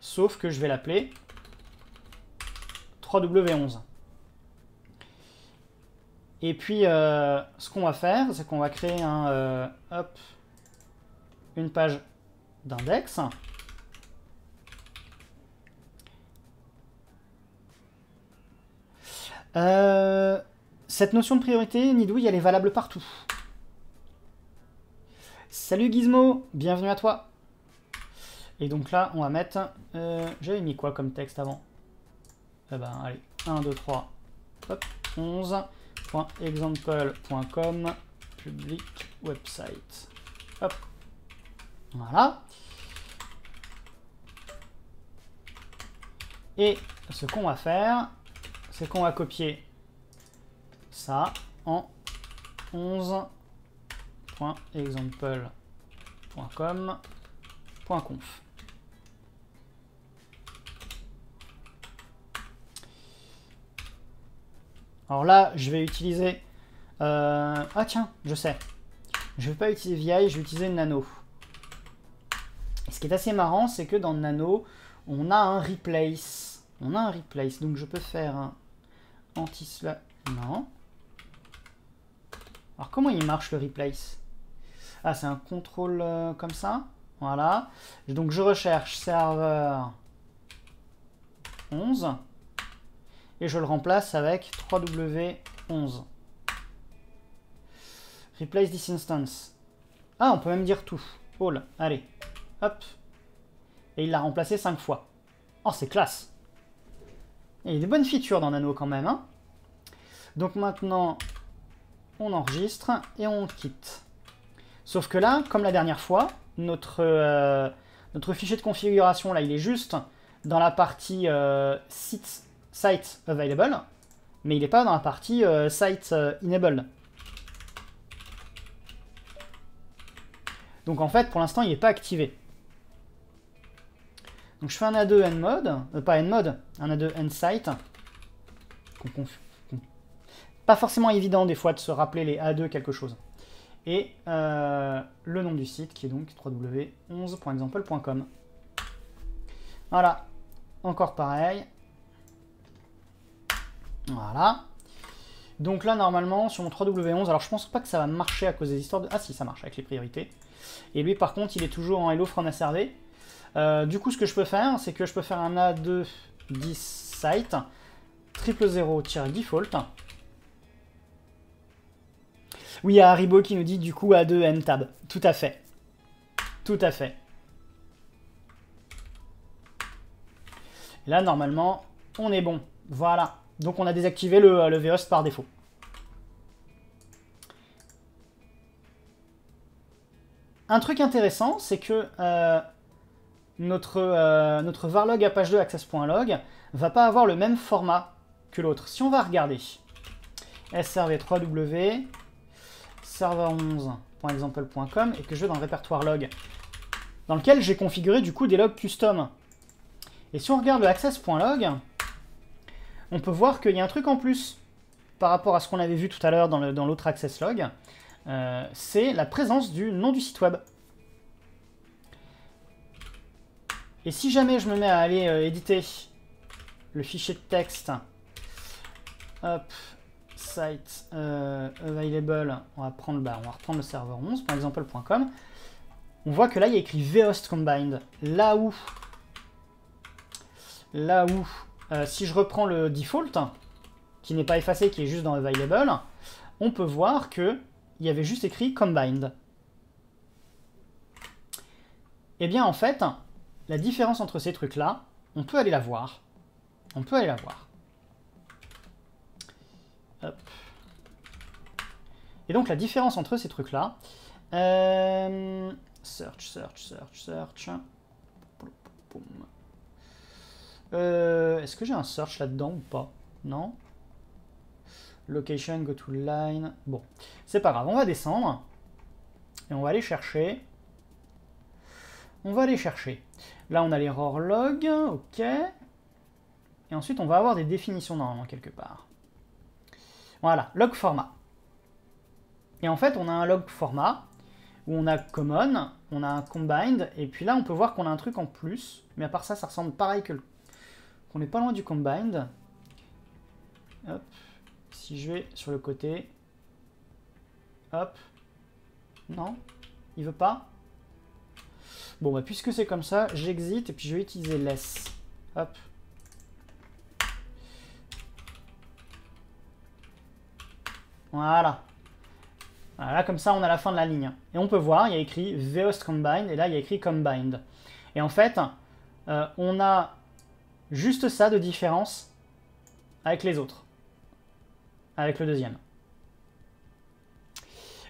Speaker 1: sauf que je vais l'appeler 3W11. Et puis, euh, ce qu'on va faire, c'est qu'on va créer un, euh, hop, une page d'index. Euh, cette notion de priorité, Nidouille, elle est valable partout. Salut Gizmo, bienvenue à toi. Et donc là, on va mettre... Euh, j'avais mis quoi comme texte avant eh ben, allez, 1, 2, 3, hop, 11.example.com public website. Hop, voilà. Et ce qu'on va faire, c'est qu'on va copier ça en 11.example.com.conf. Alors là, je vais utiliser... Euh, ah tiens, je sais. Je vais pas utiliser VI, je vais utiliser Nano. ce qui est assez marrant, c'est que dans Nano, on a un replace. On a un replace, donc je peux faire un anti sla Non. Alors comment il marche le replace Ah, c'est un contrôle euh, comme ça Voilà. Donc je recherche serveur 11 et je le remplace avec 3W11. Replace this instance. Ah, on peut même dire tout. All, allez, hop. Et il l'a remplacé 5 fois. Oh, c'est classe Il y a des bonnes features dans Nano quand même. Hein. Donc maintenant, on enregistre et on quitte. Sauf que là, comme la dernière fois, notre, euh, notre fichier de configuration, là, il est juste dans la partie euh, site site available, mais il n'est pas dans la partie euh, site euh, Donc en fait, pour l'instant, il n'est pas activé. Donc je fais un A2 end mode, euh, pas end mode, un A2 end site. Pas forcément évident des fois de se rappeler les A2 quelque chose. Et le nom du site qui est donc www.11.example.com. Voilà, encore pareil, voilà. Donc là, normalement, sur mon 3W11, alors je pense pas que ça va marcher à cause des histoires de... Ah si, ça marche avec les priorités. Et lui, par contre, il est toujours en Hello from SRD. Euh, du coup, ce que je peux faire, c'est que je peux faire un A2 10 site, 000-default. Oui, il y Haribo qui nous dit du coup A2 N tab. Tout à fait. Tout à fait. Là, normalement, on est bon. Voilà. Donc on a désactivé le, le par défaut. Un truc intéressant, c'est que euh, euh, notre, varlog à varlog 2 access.log va pas avoir le même format que l'autre. Si on va regarder, srv3w server11.example.com et que je vais dans le répertoire log, dans lequel j'ai configuré du coup des logs custom. Et si on regarde le access.log, on peut voir qu'il y a un truc en plus par rapport à ce qu'on avait vu tout à l'heure dans l'autre access log, euh, c'est la présence du nom du site web. Et si jamais je me mets à aller euh, éditer le fichier de texte, hop, site euh, available, bah, on va, reprendre le serveur 11, par exemple.com, on voit que là il y a écrit vhost combined, là où, là où euh, si je reprends le default, qui n'est pas effacé, qui est juste dans available, on peut voir que il y avait juste écrit combined. Eh bien, en fait, la différence entre ces trucs-là, on peut aller la voir. On peut aller la voir. Et donc, la différence entre ces trucs-là... Euh, search, search, search, search. Euh, est-ce que j'ai un search là-dedans ou pas Non Location, go to line. Bon, c'est pas grave. On va descendre. Et on va aller chercher. On va aller chercher. Là, on a l'erreur log. OK. Et ensuite, on va avoir des définitions normalement quelque part. Voilà, log format. Et en fait, on a un log format où on a common, on a un combined, et puis là, on peut voir qu'on a un truc en plus. Mais à part ça, ça ressemble pareil que le on n'est pas loin du combine. Hop. Si je vais sur le côté. Hop. Non. Il veut pas. Bon, bah, puisque c'est comme ça, j'exite et puis je vais utiliser less. Hop. Voilà. Voilà, comme ça, on a la fin de la ligne. Et on peut voir, il y a écrit Vost Combined, et là, il y a écrit Combined. Et en fait, euh, on a Juste ça de différence avec les autres. Avec le deuxième.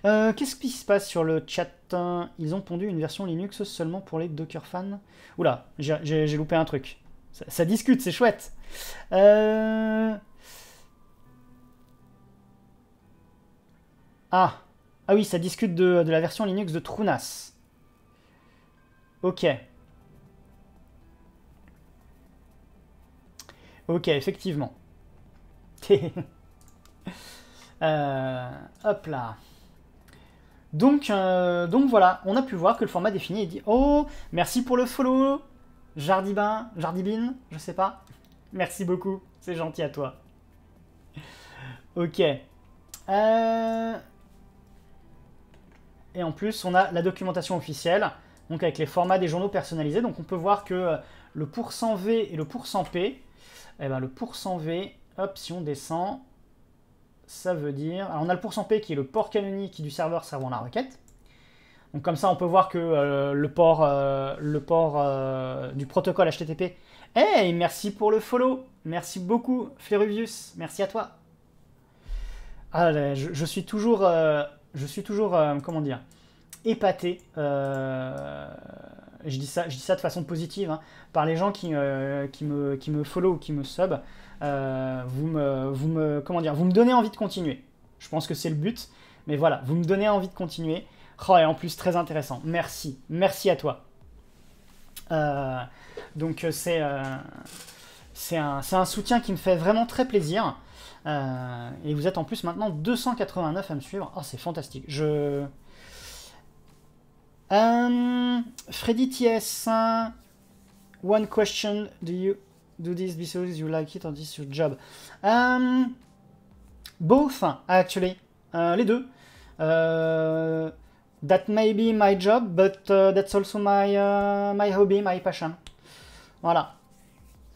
Speaker 1: Euh, qu'est-ce qui se passe sur le chat hein? Ils ont pondu une version Linux seulement pour les Docker fans. Oula, j'ai loupé un truc. Ça, discute, c'est chouette. Euh, ah. ah oui, ça discute de, de la version Linux de Trunas. Ok. Ok, effectivement. Euh, hop là. Donc, euh, donc voilà, on a pu voir que le format défini est dit Oh, merci pour le follow, Jardibin, Jardibine, je sais pas. Merci beaucoup, c'est gentil à toi. Ok. Euh, et en plus, on a la documentation officielle, donc avec les formats des journaux personnalisés. Donc on peut voir que le pourcent %V et le pourcent %P eh ben, le pourcent %V, hop, si on descend, ça veut dire... Alors on a le pourcent %P qui est le port canonique du serveur servant la requête. Donc comme ça, on peut voir que euh, le port, euh, le port euh, du protocole HTTP... Hey, eh, merci pour le follow Merci beaucoup, Fleruvius Merci à toi ah, je, je, suis toujours... je suis toujours... comment dire Épaté je dis ça, je dis ça de façon positive, hein, par les gens qui, euh, qui, me, qui me follow ou qui me sub, euh, vous, me, vous, me, comment dire, vous me donnez envie de continuer. Je pense que c'est le but, mais voilà, vous me donnez envie de continuer. Oh, et en plus, très intéressant. Merci, merci à toi. Euh, donc, c'est c'est un, un, soutien qui me fait vraiment très plaisir. et vous êtes en plus maintenant 289 à me suivre. Oh, c'est fantastique. Je. Um, Freddy TS, hein. one question, do you do this because you like it or this your job? Um, both, actually, euh, les deux. that may be my job, but that's also my, my hobby, my passion. Voilà.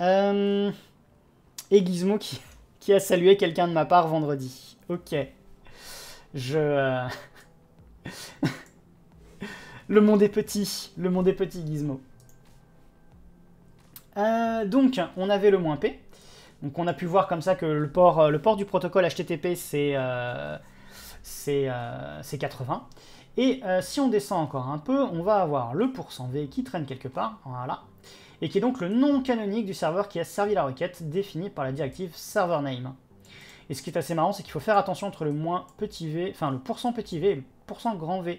Speaker 1: et Gizmo qui a salué quelqu'un de ma part vendredi. Ok. Je... Le monde est petit, le monde est petit, Gizmo. Euh, donc, on avait le moins P. Donc on a pu voir comme ça que le port, euh, le port du protocole HTTP, c'est 80. Euh, et si on descend encore un peu, on va avoir le pourcent %V qui traîne quelque part, voilà, et qui est donc le nom canonique du serveur qui a servi la requête défini par la directive server name. Et ce qui est assez marrant, c'est qu'il faut faire attention entre le moins petit v, enfin le pourcent petit v et le grand v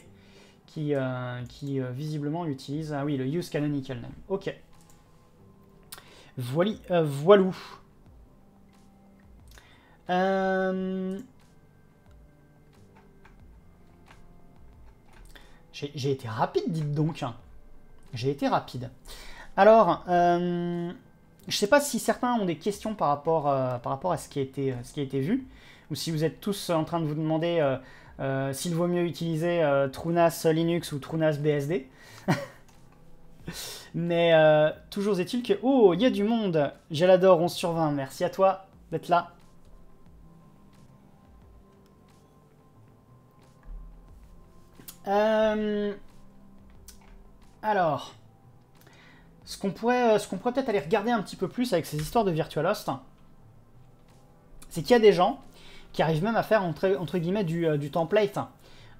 Speaker 1: qui, euh, qui euh, visiblement utilise... Ah oui, le use canonical name. Ok. Voili, euh, voilou. J'ai été rapide, dites donc. J'ai été rapide. Alors, je ne sais pas si certains ont des questions par rapport, par rapport à ce qui, a été, ce qui a été vu, ou si vous êtes tous en train de vous demander euh, s'il vaut mieux utiliser euh, TrueNAS Linux ou TrueNAS BSD. Mais euh, toujours est-il que... Oh, il y a du monde J'adore 11 sur 20, merci à toi d'être là. Alors... Ce qu'on pourrait, pourrait peut-être aller regarder un petit peu plus avec ces histoires de Virtual Host, c'est qu'il y a des gens qui arrive même à faire entre, guillemets du, euh, template.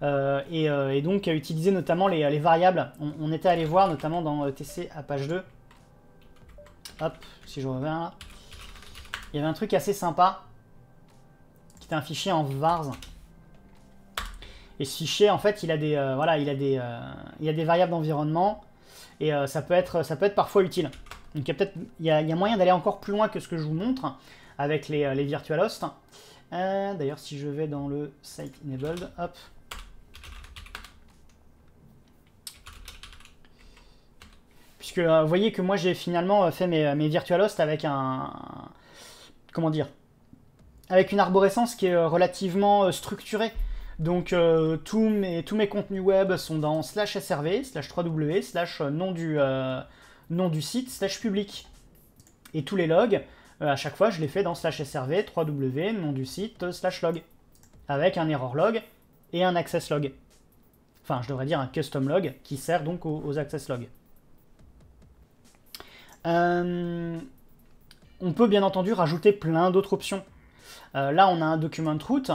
Speaker 1: Euh, euh, et, donc à utiliser notamment les, variables. On, était allé voir notamment dans TC à page 2. Hop, si je reviens là. Il y avait un truc assez sympa, qui était un fichier en vars. Et ce fichier, en fait, il a des, voilà, il a des, il a des variables d'environnement, et ça, peut être, ça peut être parfois utile. Donc il y a, peut-être, il moyen d'aller encore plus loin que ce que je vous montre avec les, les virtual hosts. Euh, d'ailleurs, si je vais dans le Site Enabled, hop. Puisque euh, vous voyez que moi, j'ai finalement euh, fait mes, Virtual Hosts avec un... Comment dire Avec une arborescence qui est relativement structurée. Donc tous, mes, contenus web sont dans slash srv, slash 3w, slash nom du site, slash public. Et tous les logs euh, à chaque fois, je l'ai fait dans slash srv, www, nom du site, slash log, avec un error log et un access log. Enfin, je devrais dire un custom log qui sert donc aux, access logs. Euh, on peut bien entendu rajouter plein d'autres options. Euh, là, on a un document route,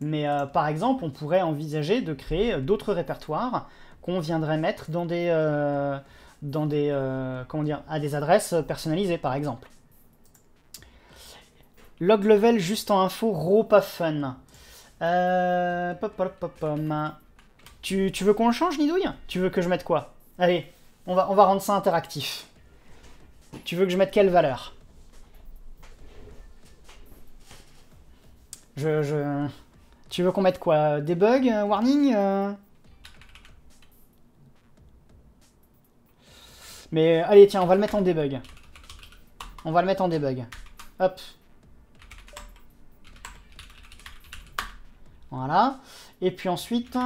Speaker 1: mais par exemple, on pourrait envisager de créer d'autres répertoires qu'on viendrait mettre dans des, dans des, comment dire, à des adresses personnalisées, par exemple. Log level juste en info, ropa pas fun. Euh, tu, veux qu'on le change, Nidouille Tu veux que je mette quoi Allez, on va, rendre ça interactif. Tu veux que je mette quelle valeur je, Tu veux qu'on mette quoi Debug euh, Warning euh Mais allez, tiens, on va le mettre en debug. On va le mettre en debug. Hop, Voilà. Et puis ensuite,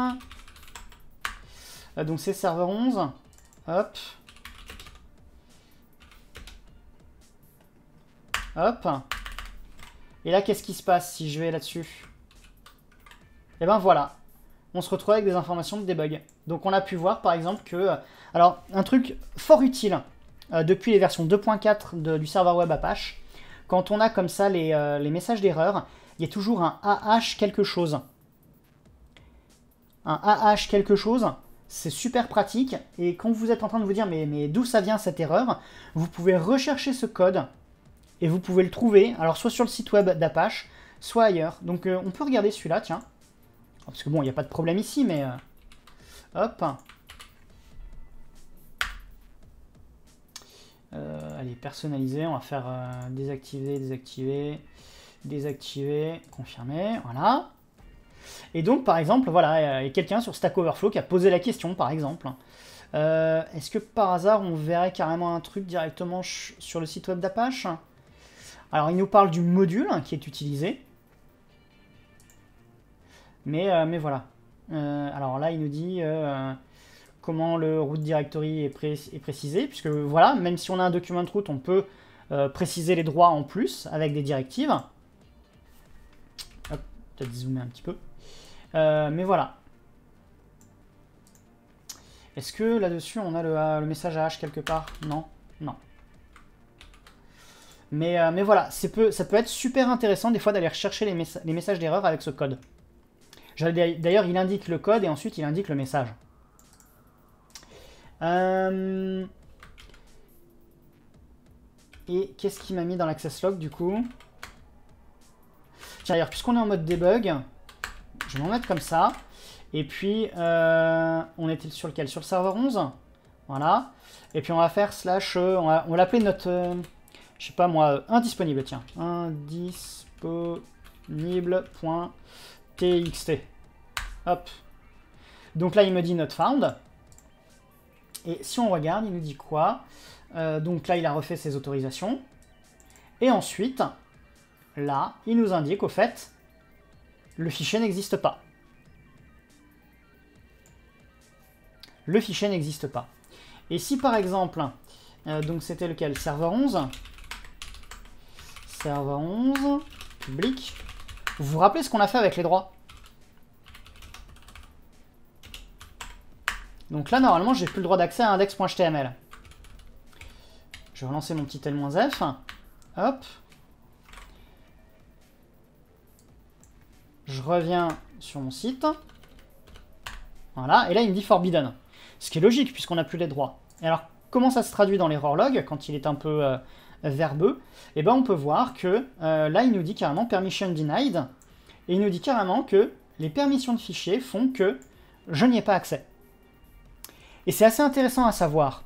Speaker 1: euh, donc c'est serveur 11. Hop. Hop. Et là, qu'est-ce qui se passe si je vais là-dessus Et eh ben voilà. On se retrouve avec des informations de debug. Donc on a pu voir par exemple que... Euh, alors, un truc fort utile euh, depuis les versions 2.4 du serveur web Apache, quand on a comme ça les, les messages d'erreur, il y a toujours un AH quelque chose un AH quelque chose. C'est super pratique. Et quand vous êtes en train de vous dire mais, mais d'où ça vient cette erreur, vous pouvez rechercher ce code et vous pouvez le trouver. Alors soit sur le site web d'Apache, soit ailleurs. Donc euh, on peut regarder celui-là, tiens. Ah, parce que bon, il n'y a pas de problème ici, mais... Euh, hop. Euh, allez, personnaliser, on va faire désactiver, désactiver, désactiver, confirmer, voilà. Et donc, par exemple, voilà, euh, il y a quelqu'un sur Stack Overflow qui a posé la question, par exemple. Euh, est-ce que par hasard, on verrait carrément un truc directement sur le site web d'Apache Alors, il nous parle du module qui est utilisé. Mais, euh, mais voilà. alors là, il nous dit comment le root directory est, est, précisé, puisque voilà, même si on a un document de route, on peut préciser les droits en plus avec des directives. Hop, peut-être zoomer un petit peu. Euh, mais voilà. Est-ce que là-dessus, on a le, euh, message à H quelque part Non Non. Mais, euh, mais voilà, ça peut être super intéressant des fois d'aller rechercher les, messages d'erreur avec ce code. D'ailleurs, il indique le code et ensuite il indique le message. Et qu'est-ce qui m'a mis dans l'access log du coup Tiens, d'ailleurs, puisqu'on est en mode debug, je vais m'en mettre comme ça. Et puis, euh, on était sur lequel Sur le serveur 11 Voilà. Et puis, on va faire slash... Euh, on va, l'appeler notre... Euh, je sais pas moi, indisponible, tiens. Indisponible.txt. Hop. Donc là, il me dit not found. Et si on regarde, il nous dit quoi Donc là, il a refait ses autorisations. Et ensuite, là, il nous indique, au fait, le fichier n'existe pas. Le fichier n'existe pas. Et si par exemple, euh, donc c'était lequel Serveur 11 Serveur 11, public. Vous vous rappelez ce qu'on a fait avec les droits Donc là, normalement, n'ai plus le droit d'accès à index.html. Je vais relancer mon petit L-F. Hop. je reviens sur mon site. Voilà, et là il me dit forbidden. Ce qui est logique puisqu'on n'a plus les droits. Et alors comment ça se traduit dans l'error log quand il est un peu euh, verbeux Eh bien on peut voir que euh, là il nous dit carrément permission denied. Et il nous dit carrément que les permissions de fichiers font que je n'y ai pas accès. Et c'est assez intéressant à savoir.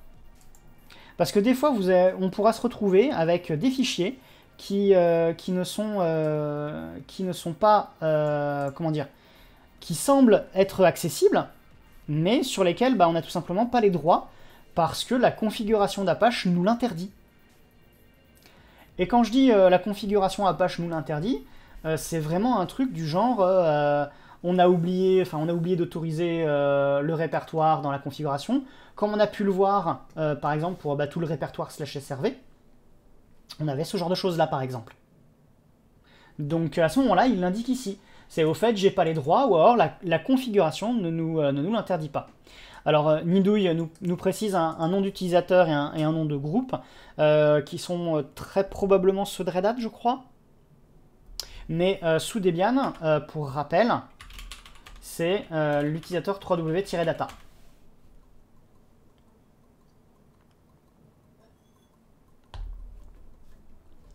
Speaker 1: Parce que des fois, on pourra se retrouver avec des fichiers euh, qui, ne, sont, euh, qui ne sont pas, euh, comment dire, qui semblent être accessibles, mais sur lesquels bah, on n'a tout simplement pas les droits, parce que la configuration d'Apache nous l'interdit. Et quand je dis la configuration Apache nous l'interdit, c'est vraiment un truc du genre, on a oublié, enfin on a oublié d'autoriser le répertoire dans la configuration, comme on a pu le voir, par exemple pour bah, tout le répertoire slash SRV, on avait ce genre de choses là par exemple. Donc à ce moment-là, il l'indique ici. C'est au fait, j'ai pas les droits, ou alors la, configuration ne nous, euh, nous l'interdit pas. Alors euh, Nidouille nous, nous précise un, nom d'utilisateur et un, nom de groupe, euh, qui sont très probablement ceux de Red Hat, je crois. Mais sous Debian, pour rappel, c'est l'utilisateur 3w-data.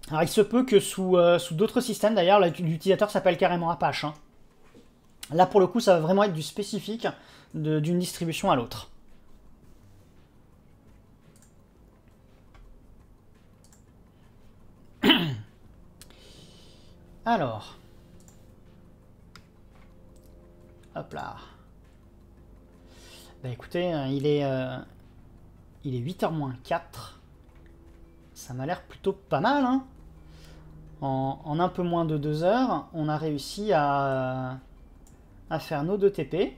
Speaker 1: Alors il se peut que sous, euh, sous d'autres systèmes, d'ailleurs, l'utilisateur s'appelle carrément Apache. Hein. Là, pour le coup, ça va vraiment être du spécifique d'une distribution à l'autre. Alors. Hop là. Bah écoutez, euh, il est, euh, il est 8h moins 4. Ça m'a l'air plutôt pas mal, hein en, un peu moins de deux heures, on a réussi à, euh, faire nos deux TP.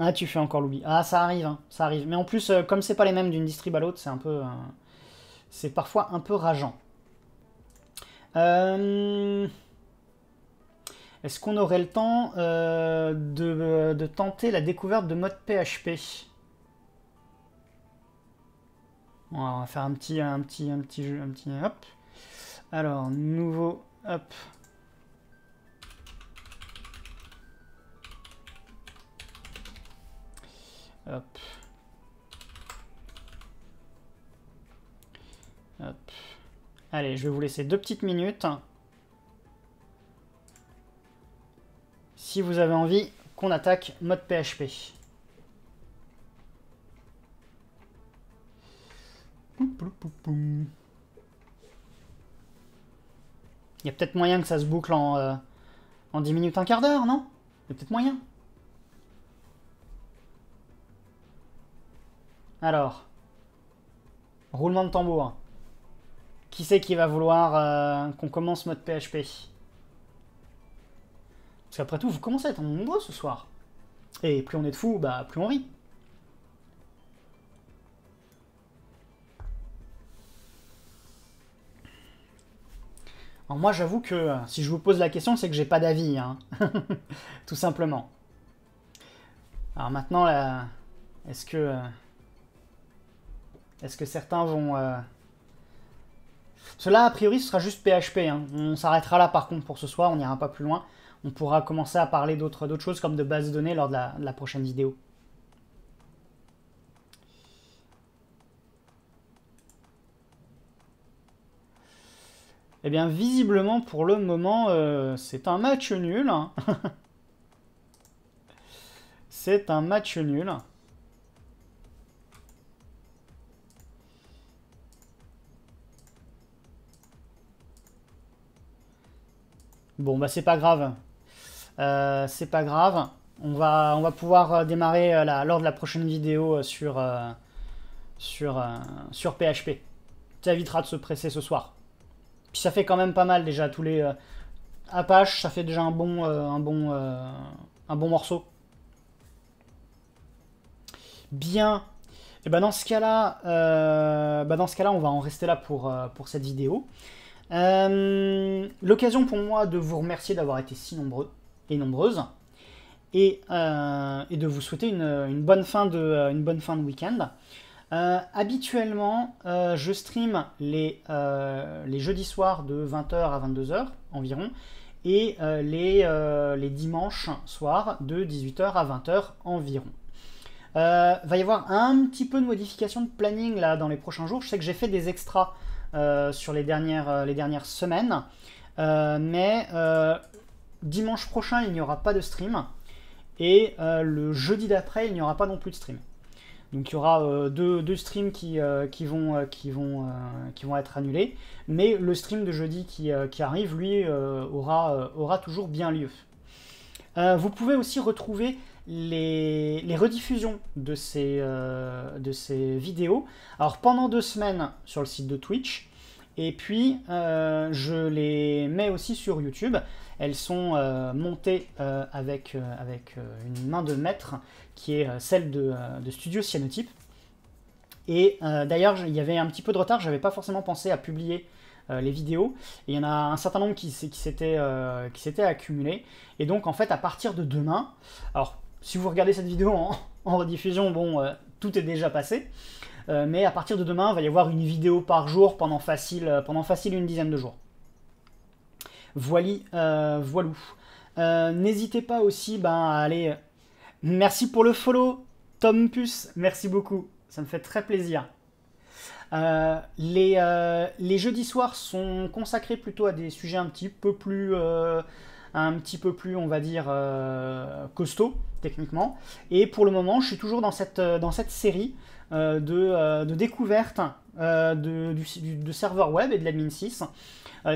Speaker 1: Ah, tu fais encore l'oubli. Ah, ça arrive, hein, ça arrive. Mais en plus, euh, comme c'est pas les mêmes d'une distrib à l'autre, c'est un peu... Euh, c'est parfois un peu rageant. Est-ce qu'on aurait le temps de, tenter la découverte de mode PHP on va faire un petit, un petit, un petit jeu, un petit, hop. Alors, nouveau, hop. Hop. Hop. Allez, je vais vous laisser deux petites minutes. Si vous avez envie qu'on attaque mode PHP. Il y a peut-être moyen que ça se boucle en, euh, en 10 minutes, un quart d'heure, non Il y a peut-être moyen. Alors, roulement de tambour. Qui c'est qui va vouloir euh, qu'on commence mode PHP Parce qu'après tout, vous commencez à être nombreux ce soir. Et plus on est de fous, bah, plus on rit. Alors moi j'avoue que euh, si je vous pose la question, c'est que j'ai pas d'avis, hein. tout simplement. Alors maintenant, est-ce que euh, est-ce que certains vont euh, Cela a priori ce sera juste PHP. Hein. On s'arrêtera là par contre pour ce soir, on n'ira pas plus loin. On pourra commencer à parler d'autres choses comme de bases de données lors de la prochaine vidéo. Eh bien, visiblement, pour le moment, euh, c'est un match nul. c'est un match nul. Bon, bah c'est pas grave. Euh, c'est pas grave. On va, on va pouvoir euh, démarrer lors de la prochaine vidéo sur, sur, sur PHP. Ça évitera de se presser ce soir ça fait quand même pas mal déjà, tous les... Euh, Apache, ça fait déjà un bon, euh, un bon, euh, un bon morceau. Bien. Et eh ben dans ce cas-là, bah, dans ce cas-là, on va en rester là pour, pour cette vidéo. L'occasion pour moi de vous remercier d'avoir été si nombreux et nombreuses. Et, de vous souhaiter une, une bonne fin de, une bonne fin de week-end. Euh, habituellement, euh, je stream les, euh, les jeudis soirs de 20h à 22h environ et les, les, dimanches soirs de 18h à 20h environ. va y avoir un petit peu de modification de planning là dans les prochains jours. Je sais que j'ai fait des extras sur les dernières, les dernières semaines, mais dimanche prochain il n'y aura pas de stream et le jeudi d'après il n'y aura pas non plus de stream. Donc il y aura euh, deux, streams qui, vont, euh, qui, vont, euh, qui vont être annulés, mais le stream de jeudi qui, arrive, lui, aura, aura toujours bien lieu. vous pouvez aussi retrouver les, rediffusions de ces, de ces vidéos. Alors pendant deux semaines sur le site de Twitch, et puis, euh, je les mets aussi sur YouTube. Elles sont euh, montées euh, avec, avec une main de maître qui est celle de, Studio Cyanotype. Et d'ailleurs, il y avait un petit peu de retard, j'avais pas forcément pensé à publier les vidéos. il y en a un certain nombre qui, qui s'étaient accumulés. Et donc, en fait, à partir de demain, alors si vous regardez cette vidéo en rediffusion, bon, tout est déjà passé. Euh, mais à partir de demain, il va y avoir une vidéo par jour pendant facile, euh, pendant facile une dizaine de jours. Voili, euh, voilou. N'hésitez pas aussi ben, à aller... Merci pour le follow, Tom Puce, merci beaucoup, ça me fait très plaisir. les, jeudis soirs sont consacrés plutôt à des sujets un petit peu plus, un petit peu plus, on va dire, costauds techniquement. Et pour le moment, je suis toujours dans dans cette série euh, euh, de, découverte euh, de, du, serveur web et de l'admin 6.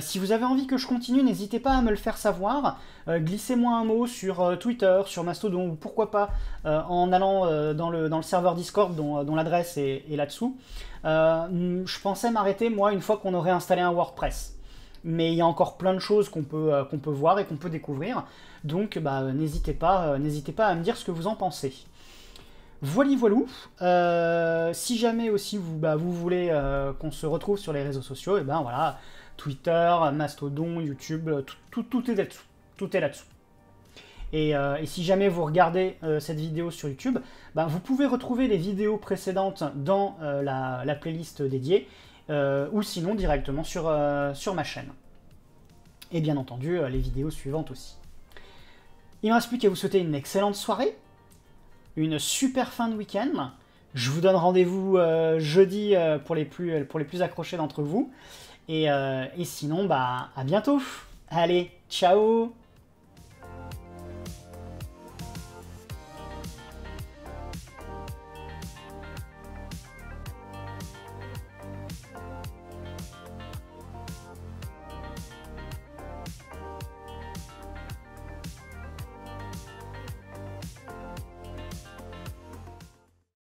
Speaker 1: si vous avez envie que je continue, n'hésitez pas à me le faire savoir. Glissez-moi un mot sur Twitter, sur Mastodon, ou pourquoi pas en allant dans le, serveur Discord dont, l'adresse est, là-dessous. je pensais m'arrêter, moi, une fois qu'on aurait installé un WordPress. Mais il y a encore plein de choses qu'on peut, voir et qu'on peut découvrir. Donc bah, n'hésitez pas, pas à me dire ce que vous en pensez. Voili voilou. Euh, si jamais aussi vous, bah, vous voulez euh, qu'on se retrouve sur les réseaux sociaux, et eh ben voilà, Twitter, Mastodon, YouTube, euh, tout, est là-dessous. Et, si jamais vous regardez cette vidéo sur YouTube, bah, vous pouvez retrouver les vidéos précédentes dans la, playlist dédiée, ou sinon directement sur, sur ma chaîne. Et bien entendu, les vidéos suivantes aussi. Il ne me reste plus qu'à vous souhaiter une excellente soirée, une super fin de week-end. Je vous donne rendez-vous euh, jeudi euh, pour, les plus, pour les plus accrochés d'entre vous. Et, euh, et sinon, bah, à bientôt. Allez, ciao